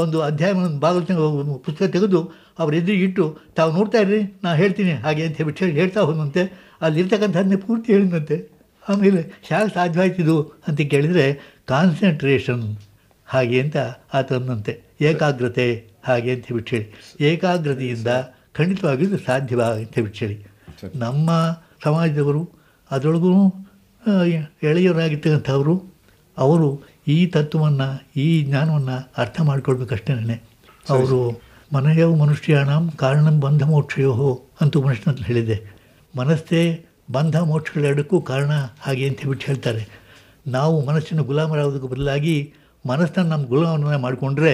ಒಂದು ಅಧ್ಯಾಯ ಭಾಗವತ ಪುಸ್ತಕ ತೆಗೆದು ಅವ್ರ ಎದುರಿಗೆ ಇಟ್ಟು ತಾವು ನೋಡ್ತಾ ಇರ್ರಿ ನಾನು ಹೇಳ್ತೀನಿ ಹಾಗೆ ಅಂತ ಹೇಳ್ಬಿಟ್ಟು ಹೇಳಿ ಹೇಳ್ತಾ ಹೋದಂತೆ ಅಲ್ಲಿರ್ತಕ್ಕಂಥದ್ದನ್ನೇ ಪೂರ್ತಿ ಹೇಳಿದಂತೆ ಆಮೇಲೆ ಹೇಗೆ ಸಾಧ್ಯವಾಯ್ತಿದು ಅಂತ ಕೇಳಿದರೆ ಕಾನ್ಸಂಟ್ರೇಷನ್ ಹಾಗೆ ಅಂತ ಆತಂದಂತೆ ಏಕಾಗ್ರತೆ ಹಾಗೆ ಅಂತ ಹೇಳ್ಬಿಟ್ಟು ಹೇಳಿ ಏಕಾಗ್ರತೆಯಿಂದ ಖಂಡಿತವಾಗಿದ್ದು ಸಾಧ್ಯವಾಗಿ ಅಂತ ಹೇಳ್ಬಿಟ್ಟು ಹೇಳಿ ನಮ್ಮ ಸಮಾಜದವರು ಅದರೊಳಗೂ ಎಳೆಯರಾಗಿರ್ತಕ್ಕಂಥವರು ಅವರು ಈ ತತ್ವವನ್ನು ಈ ಜ್ಞಾನವನ್ನು ಅರ್ಥ ಮಾಡ್ಕೊಳ್ಬೇಕಷ್ಟೇ ಅವರು ಮನುಷ್ಯ ಮನುಷ್ಯಾಣಂ ಕಾರಣಂ ಬಂಧ ಮೋಕ್ಷೆಯೋ ಅಂತ ಮನುಷ್ಯನಲ್ಲಿ ಹೇಳಿದೆ ಮನಸ್ಸೇ ಬಂಧ ಮೋಕ್ಷಗಳೆರಡಕ್ಕೂ ಕಾರಣ ಹಾಗೆ ಅಂತ ಬಿಟ್ಟು ಹೇಳ್ತಾರೆ ನಾವು ಮನಸ್ಸಿನ ಗುಲಾಮರಾಗೋದಕ್ಕೆ ಬದಲಾಗಿ ಮನಸ್ಸನ್ನು ನಮ್ಮ ಗುಲಾಮರನ್ನ ಮಾಡಿಕೊಂಡ್ರೆ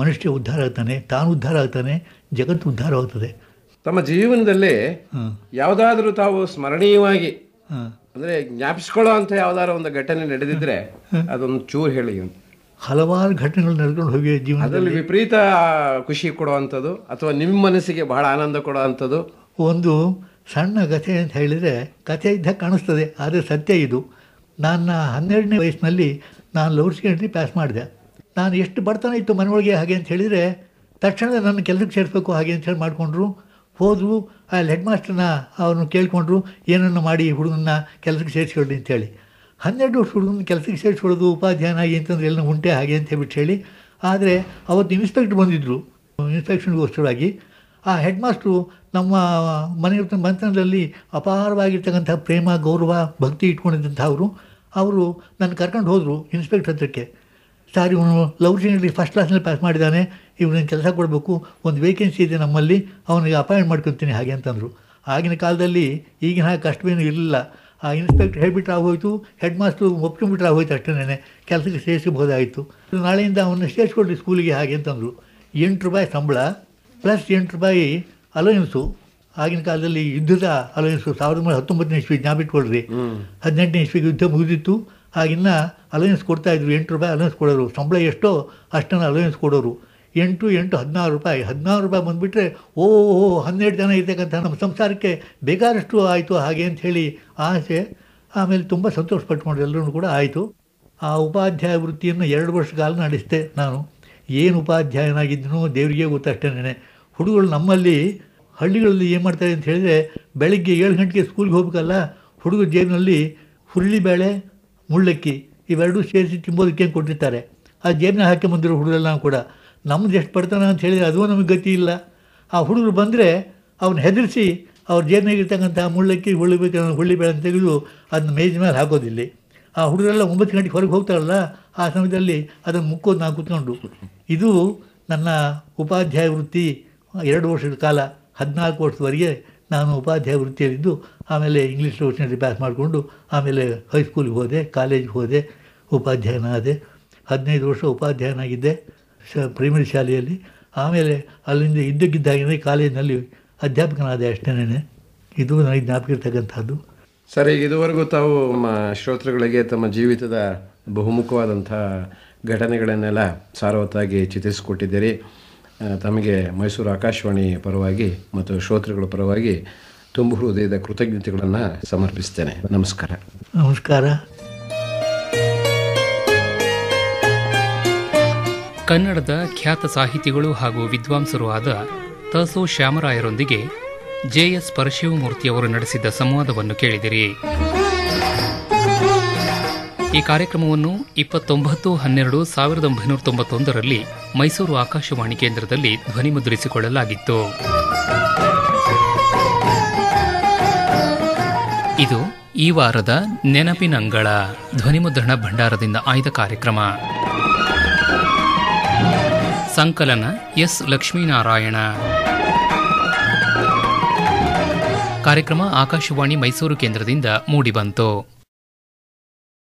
ಮನುಷ್ಯ ಉದ್ಧಾರ ಆಗ್ತಾನೆ ತಾನು ಉದ್ಧಾರ ಆಗ್ತಾನೆ ಜಗತ್ತು ಉದ್ಧಾರವಾಗ್ತದೆ ತಮ್ಮ ಜೀವನದಲ್ಲೇ ಯಾವುದಾದ್ರೂ ತಾವು ಸ್ಮರಣೀಯವಾಗಿ ಅಂದರೆ ಜ್ಞಾಪಿಸ್ಕೊಳ್ಳೋ ಅಂತ ಒಂದು ಘಟನೆ ನಡೆದಿದ್ರೆ ಅದೊಂದು ಚೂರು ಹೇಳಿ ಹಲವಾರು ಘಟನೆಗಳು ನಡ್ಕೊಂಡು ಹೋಗಿ ಜೀವನ ಅದರಲ್ಲಿ ವಿಪರೀತ ಖುಷಿ ಕೊಡುವಂಥದ್ದು ಅಥವಾ ನಿಮ್ಮ ಮನಸ್ಸಿಗೆ ಬಹಳ ಆನಂದ ಕೊಡುವಂಥದ್ದು ಒಂದು ಸಣ್ಣ ಕಥೆ ಅಂತ ಹೇಳಿದರೆ ಕಥೆ ಇದ್ದ ಕಾಣಿಸ್ತದೆ ಆದರೆ ಸತ್ಯ ಇದು ನನ್ನ ಹನ್ನೆರಡನೇ ವಯಸ್ಸಿನಲ್ಲಿ ನಾನು ಲೌಡ್ ಸೆಕೆಂಡ್ರಿ ಪಾಸ್ ಮಾಡಿದೆ ನಾನು ಎಷ್ಟು ಬಡತನ ಇತ್ತು ಮನೆಯೊಳಗೆ ಹಾಗೆ ಅಂತ ಹೇಳಿದರೆ ತಕ್ಷಣ ನನ್ನ ಕೆಲಸಕ್ಕೆ ಸೇರಿಸ್ಬೇಕು ಹಾಗೆ ಅಂತ ಹೇಳಿ ಮಾಡಿಕೊಂಡ್ರು ಹೋದರು ಅಲ್ಲಿ ಹೆಡ್ ಮಾಸ್ಟರ್ನ ಅವನು ಕೇಳಿಕೊಂಡ್ರು ಏನನ್ನು ಮಾಡಿ ಹುಡುಗನ ಕೆಲಸಕ್ಕೆ ಸೇರಿಸ್ಕೊಳ್ಳಿ ಅಂತೇಳಿ ಹನ್ನೆರಡು ವರ್ಷ ಹುಡುಗನ ಕೆಲಸಕ್ಕೆ ಸೇರಿಸ್ಕೊಳ್ಳೋದು ಆಗಿ ಅಂತಂದ್ರೆ ಎಲ್ಲ ಉಂಟೆ ಹಾಗೆ ಅಂತ ಹೇಳ್ಬಿಟ್ಟು ಹೇಳಿ ಆದರೆ ಅವತ್ತು ಇನ್ಸ್ಪೆಕ್ಟ್ರ್ ಬಂದಿದ್ದರು ಇನ್ಸ್ಪೆಕ್ಷನ್ಗೋಸ್ಕರವಾಗಿ ಆ ಹೆಡ್ ಮಾಸ್ಟ್ರು ನಮ್ಮ ಮನೆ ಮಂತ್ರದಲ್ಲಿ ಅಪಾರವಾಗಿರ್ತಕ್ಕಂಥ ಪ್ರೇಮ ಗೌರವ ಭಕ್ತಿ ಇಟ್ಕೊಂಡಿದ್ದಂಥ ಅವರು ಅವರು ನನ್ನ ಕರ್ಕೊಂಡು ಹೋದರು ಇನ್ಸ್ಪೆಕ್ಟ್ರ್ ಹತ್ರಕ್ಕೆ ಸಾರ್ ಇವನು ಅಲ್ಲಿ ಫಸ್ಟ್ ಕ್ಲಾಸ್ನಲ್ಲಿ ಪಾಸ್ ಮಾಡಿದ್ದಾನೆ ಇವನಿಗೆ ಕೆಲಸ ಕೊಡಬೇಕು ಒಂದು ವೇಕೆನ್ಸಿ ಇದೆ ನಮ್ಮಲ್ಲಿ ಅವನಿಗೆ ಅಪಾಯಿಂಟ್ ಮಾಡ್ಕೊತೀನಿ ಹಾಗೆ ಅಂತಂದರು ಆಗಿನ ಕಾಲದಲ್ಲಿ ಈಗಿನ ಹಾಗೆ ಕಷ್ಟವೇನು ಇರಲಿಲ್ಲ ಆ ಇನ್ಸ್ಪೆಕ್ಟರ್ ಹೇಳ್ಬಿಟ್ರೆ ಆಗೋಯ್ತು ಹೆಡ್ ಮಾಸ್ಟ್ರು ಒಪ್ಕೊಂಡ್ಬಿಟ್ರೆ ಆಗೋಯ್ತು ಅಷ್ಟೇನೆ ಕೆಲಸಕ್ಕೆ ಸೇರಿಸಬಹುದಾಯಿತು ನಾಳೆಯಿಂದ ಅವನ್ನ ಸೇರಿಸ್ಕೊಡ್ರಿ ಸ್ಕೂಲಿಗೆ ಹಾಗೆ ಅಂತಂದರು ಎಂಟು ರೂಪಾಯಿ ಸಂಬಳ ಪ್ಲಸ್ ಎಂಟು ರೂಪಾಯಿ ಅಲೋಯನ್ಸು ಆಗಿನ ಕಾಲದಲ್ಲಿ ಯುದ್ಧದ ಅಲೋಯನ್ಸು ಸಾವಿರದ ಒಂಬೈನೂರ ಹತ್ತೊಂಬತ್ತನೇ ಇಸ್ವಿ ಜ್ಞಾಪಿಟ್ಕೊಳ್ರಿ ಹದಿನೆಂಟನೇ ಇಸ್ವಿಗೆ ಯುದ್ಧ ಮುಗಿದಿತ್ತು ಆಗಿನ್ನ ಅಲೋಯನ್ಸ್ ಕೊಡ್ತಾಯಿದ್ರು ಎಂಟು ರೂಪಾಯಿ ಅಲೋಯನ್ಸ್ ಕೊಡೋರು ಸಂಬಳ ಎಷ್ಟೋ ಅಷ್ಟನ್ನು ಅಲೋಯನ್ಸ್ ಕೊಡೋರು ಎಂಟು ಎಂಟು ಹದಿನಾರು ರೂಪಾಯಿ ಹದಿನಾರು ರೂಪಾಯಿ ಬಂದುಬಿಟ್ರೆ ಓ ಓ ಹನ್ನೆರಡು ಜನ ಇರ್ತಕ್ಕಂಥ ನಮ್ಮ ಸಂಸಾರಕ್ಕೆ ಬೇಕಾದಷ್ಟು ಆಯಿತು ಹಾಗೆ ಅಂತ ಹೇಳಿ ಆಸೆ ಆಮೇಲೆ ತುಂಬ ಸಂತೋಷ ಪಟ್ಕೊಂಡ್ರು ಎಲ್ಲರೂ ಕೂಡ ಆಯಿತು ಆ ಉಪಾಧ್ಯಾಯ ವೃತ್ತಿಯನ್ನು ಎರಡು ವರ್ಷ ಕಾಲ ನಡೆಸಿದೆ ನಾನು ಏನು ಉಪಾಧ್ಯಾಯನಾಗಿದ್ದನೋ ದೇವರಿಗೆ ಗೊತ್ತಷ್ಟೇನೆ ಹುಡುಗರು ನಮ್ಮಲ್ಲಿ ಹಳ್ಳಿಗಳಲ್ಲಿ ಏನು ಮಾಡ್ತಾರೆ ಅಂತ ಹೇಳಿದರೆ ಬೆಳಗ್ಗೆ ಏಳು ಗಂಟೆಗೆ ಸ್ಕೂಲ್ಗೆ ಹೋಗ್ಬೇಕಲ್ಲ ಹುಡುಗರ ಜೇಬಿನಲ್ಲಿ ಹುರುಳಿಬೇಳೆ ಮುಳ್ಳಕ್ಕಿ ಇವೆರಡೂ ಸೇರಿಸಿ ತಿಂಬೋದಕ್ಕೆ ಕೊಟ್ಟಿರ್ತಾರೆ ಆ ಜೇಬಿನ ಹಾಕಿ ಬಂದಿರೋ ಹುಡುಗರೆಲ್ಲ ಕೂಡ ನಮ್ದು ಎಷ್ಟು ಪಡ್ತಾನೆ ಅಂತ ಹೇಳಿದರೆ ಅದೂ ನಮಗೆ ಗತಿ ಇಲ್ಲ ಆ ಹುಡುಗರು ಬಂದರೆ ಅವನ್ನ ಹೆದರಿಸಿ ಅವ್ರ ಜೇಬಿನಾಗಿರ್ತಕ್ಕಂಥ ಮುಳ್ಳಕ್ಕಿ ಹುಳ್ಳಿ ಬೇಕು ಹುಳ್ಳಿ ಬೇಳೆ ಅಂತ ತೆಗೆದು ಅದನ್ನ ಮೇಜ್ ಮೇಲೆ ಹಾಕೋದಿಲ್ಲ ಆ ಹುಡುಗರೆಲ್ಲ ಒಂಬತ್ತು ಗಂಟೆಗೆ ಹೊರಗೆ ಹೋಗ್ತಾರಲ್ಲ ಆ ಸಮಯದಲ್ಲಿ ಅದನ್ನು ಮುಕ್ಕೋದು ನಾನು ಕೂತ್ಕೊಂಡು ಇದು ನನ್ನ ಉಪಾಧ್ಯಾಯ ವೃತ್ತಿ ಎರಡು ವರ್ಷದ ಕಾಲ ಹದಿನಾಲ್ಕು ವರ್ಷದವರೆಗೆ ನಾನು ಉಪಾಧ್ಯಾಯ ವೃತ್ತಿಯಲ್ಲಿದ್ದು ಆಮೇಲೆ ಇಂಗ್ಲೀಷ್ ಟ್ಯೂಷನಲ್ಲಿ ಪಾಸ್ ಮಾಡಿಕೊಂಡು ಆಮೇಲೆ ಹೈಸ್ಕೂಲಿಗೆ ಹೋದೆ ಕಾಲೇಜಿಗೆ ಹೋದೆ ಉಪಾಧ್ಯಾಯನಾದೆ ಹದಿನೈದು ವರ್ಷ ಉಪಾಧ್ಯಾಯನಾಗಿದ್ದೆ ಶ ಪ್ರೈಮರಿ ಶಾಲೆಯಲ್ಲಿ ಆಮೇಲೆ ಅಲ್ಲಿಂದ ಇದ್ದಕ್ಕಿದ್ದಾಗಲೇ ಕಾಲೇಜಿನಲ್ಲಿ ಅಧ್ಯಾಪಕನಾದೆ ಅಷ್ಟೇನೇ ಇದು ನನಗೆ ಜ್ಞಾಪಕ ಇರ್ತಕ್ಕಂಥದ್ದು ಸರ್ ಈಗ ಇದುವರೆಗೂ ತಾವು ಶ್ರೋತೃಗಳಿಗೆ ತಮ್ಮ ಜೀವಿತದ ಬಹುಮುಖವಾದಂಥ ಘಟನೆಗಳನ್ನೆಲ್ಲ ಸಾರ್ವತ್ತಾಗಿ ಚಿತ್ರಿಸಿಕೊಟ್ಟಿದ್ದೀರಿ ತಮಗೆ ಮೈಸೂರು ಆಕಾಶವಾಣಿ ಪರವಾಗಿ ಮತ್ತು ಶ್ರೋತೃಗಳ ಪರವಾಗಿ ತುಂಬ ಹೃದಯದ ಕೃತಜ್ಞತೆಗಳನ್ನು ಸಮರ್ಪಿಸ್ತೇನೆ ನಮಸ್ಕಾರ ನಮಸ್ಕಾರ ಕನ್ನಡದ ಖ್ಯಾತ ಸಾಹಿತಿಗಳು ಹಾಗೂ ವಿದ್ವಾಂಸರು ಆದ ತಸು ಶ್ಯಾಮರಾಯರೊಂದಿಗೆ ಜೆಎಸ್ ಅವರು ನಡೆಸಿದ್ದ ಸಂವಾದವನ್ನು ಕೇಳಿದಿರಿ ಈ ಕಾರ್ಯಕ್ರಮವನ್ನು ಇಪ್ಪತ್ತೊಂಬತ್ತು ಹನ್ನೆರಡು ಸಾವಿರದ ಒಂಬೈನೂರ ತೊಂಬತ್ತೊಂದರಲ್ಲಿ ಮೈಸೂರು ಆಕಾಶವಾಣಿ ಕೇಂದ್ರದಲ್ಲಿ ಧ್ವನಿಮುದ್ರಿಸಿಕೊಳ್ಳಲಾಗಿತ್ತು ಇದು ಈ ವಾರದ ನೆನಪಿನಂಗಳ ಧ್ವನಿಮುದ್ರಣ ಭಂಡಾರದಿಂದ ಆಯ್ದ ಕಾರ್ಯಕ್ರಮ ಸಂಕಲನ ಎಸ್ ಲಕ್ಷ್ಮೀನಾರಾಯಣ ಕಾರ್ಯಕ್ರಮ ಆಕಾಶವಾಣಿ ಮೈಸೂರು ಕೇಂದ್ರದಿಂದ ಮೂಡಿಬಂತು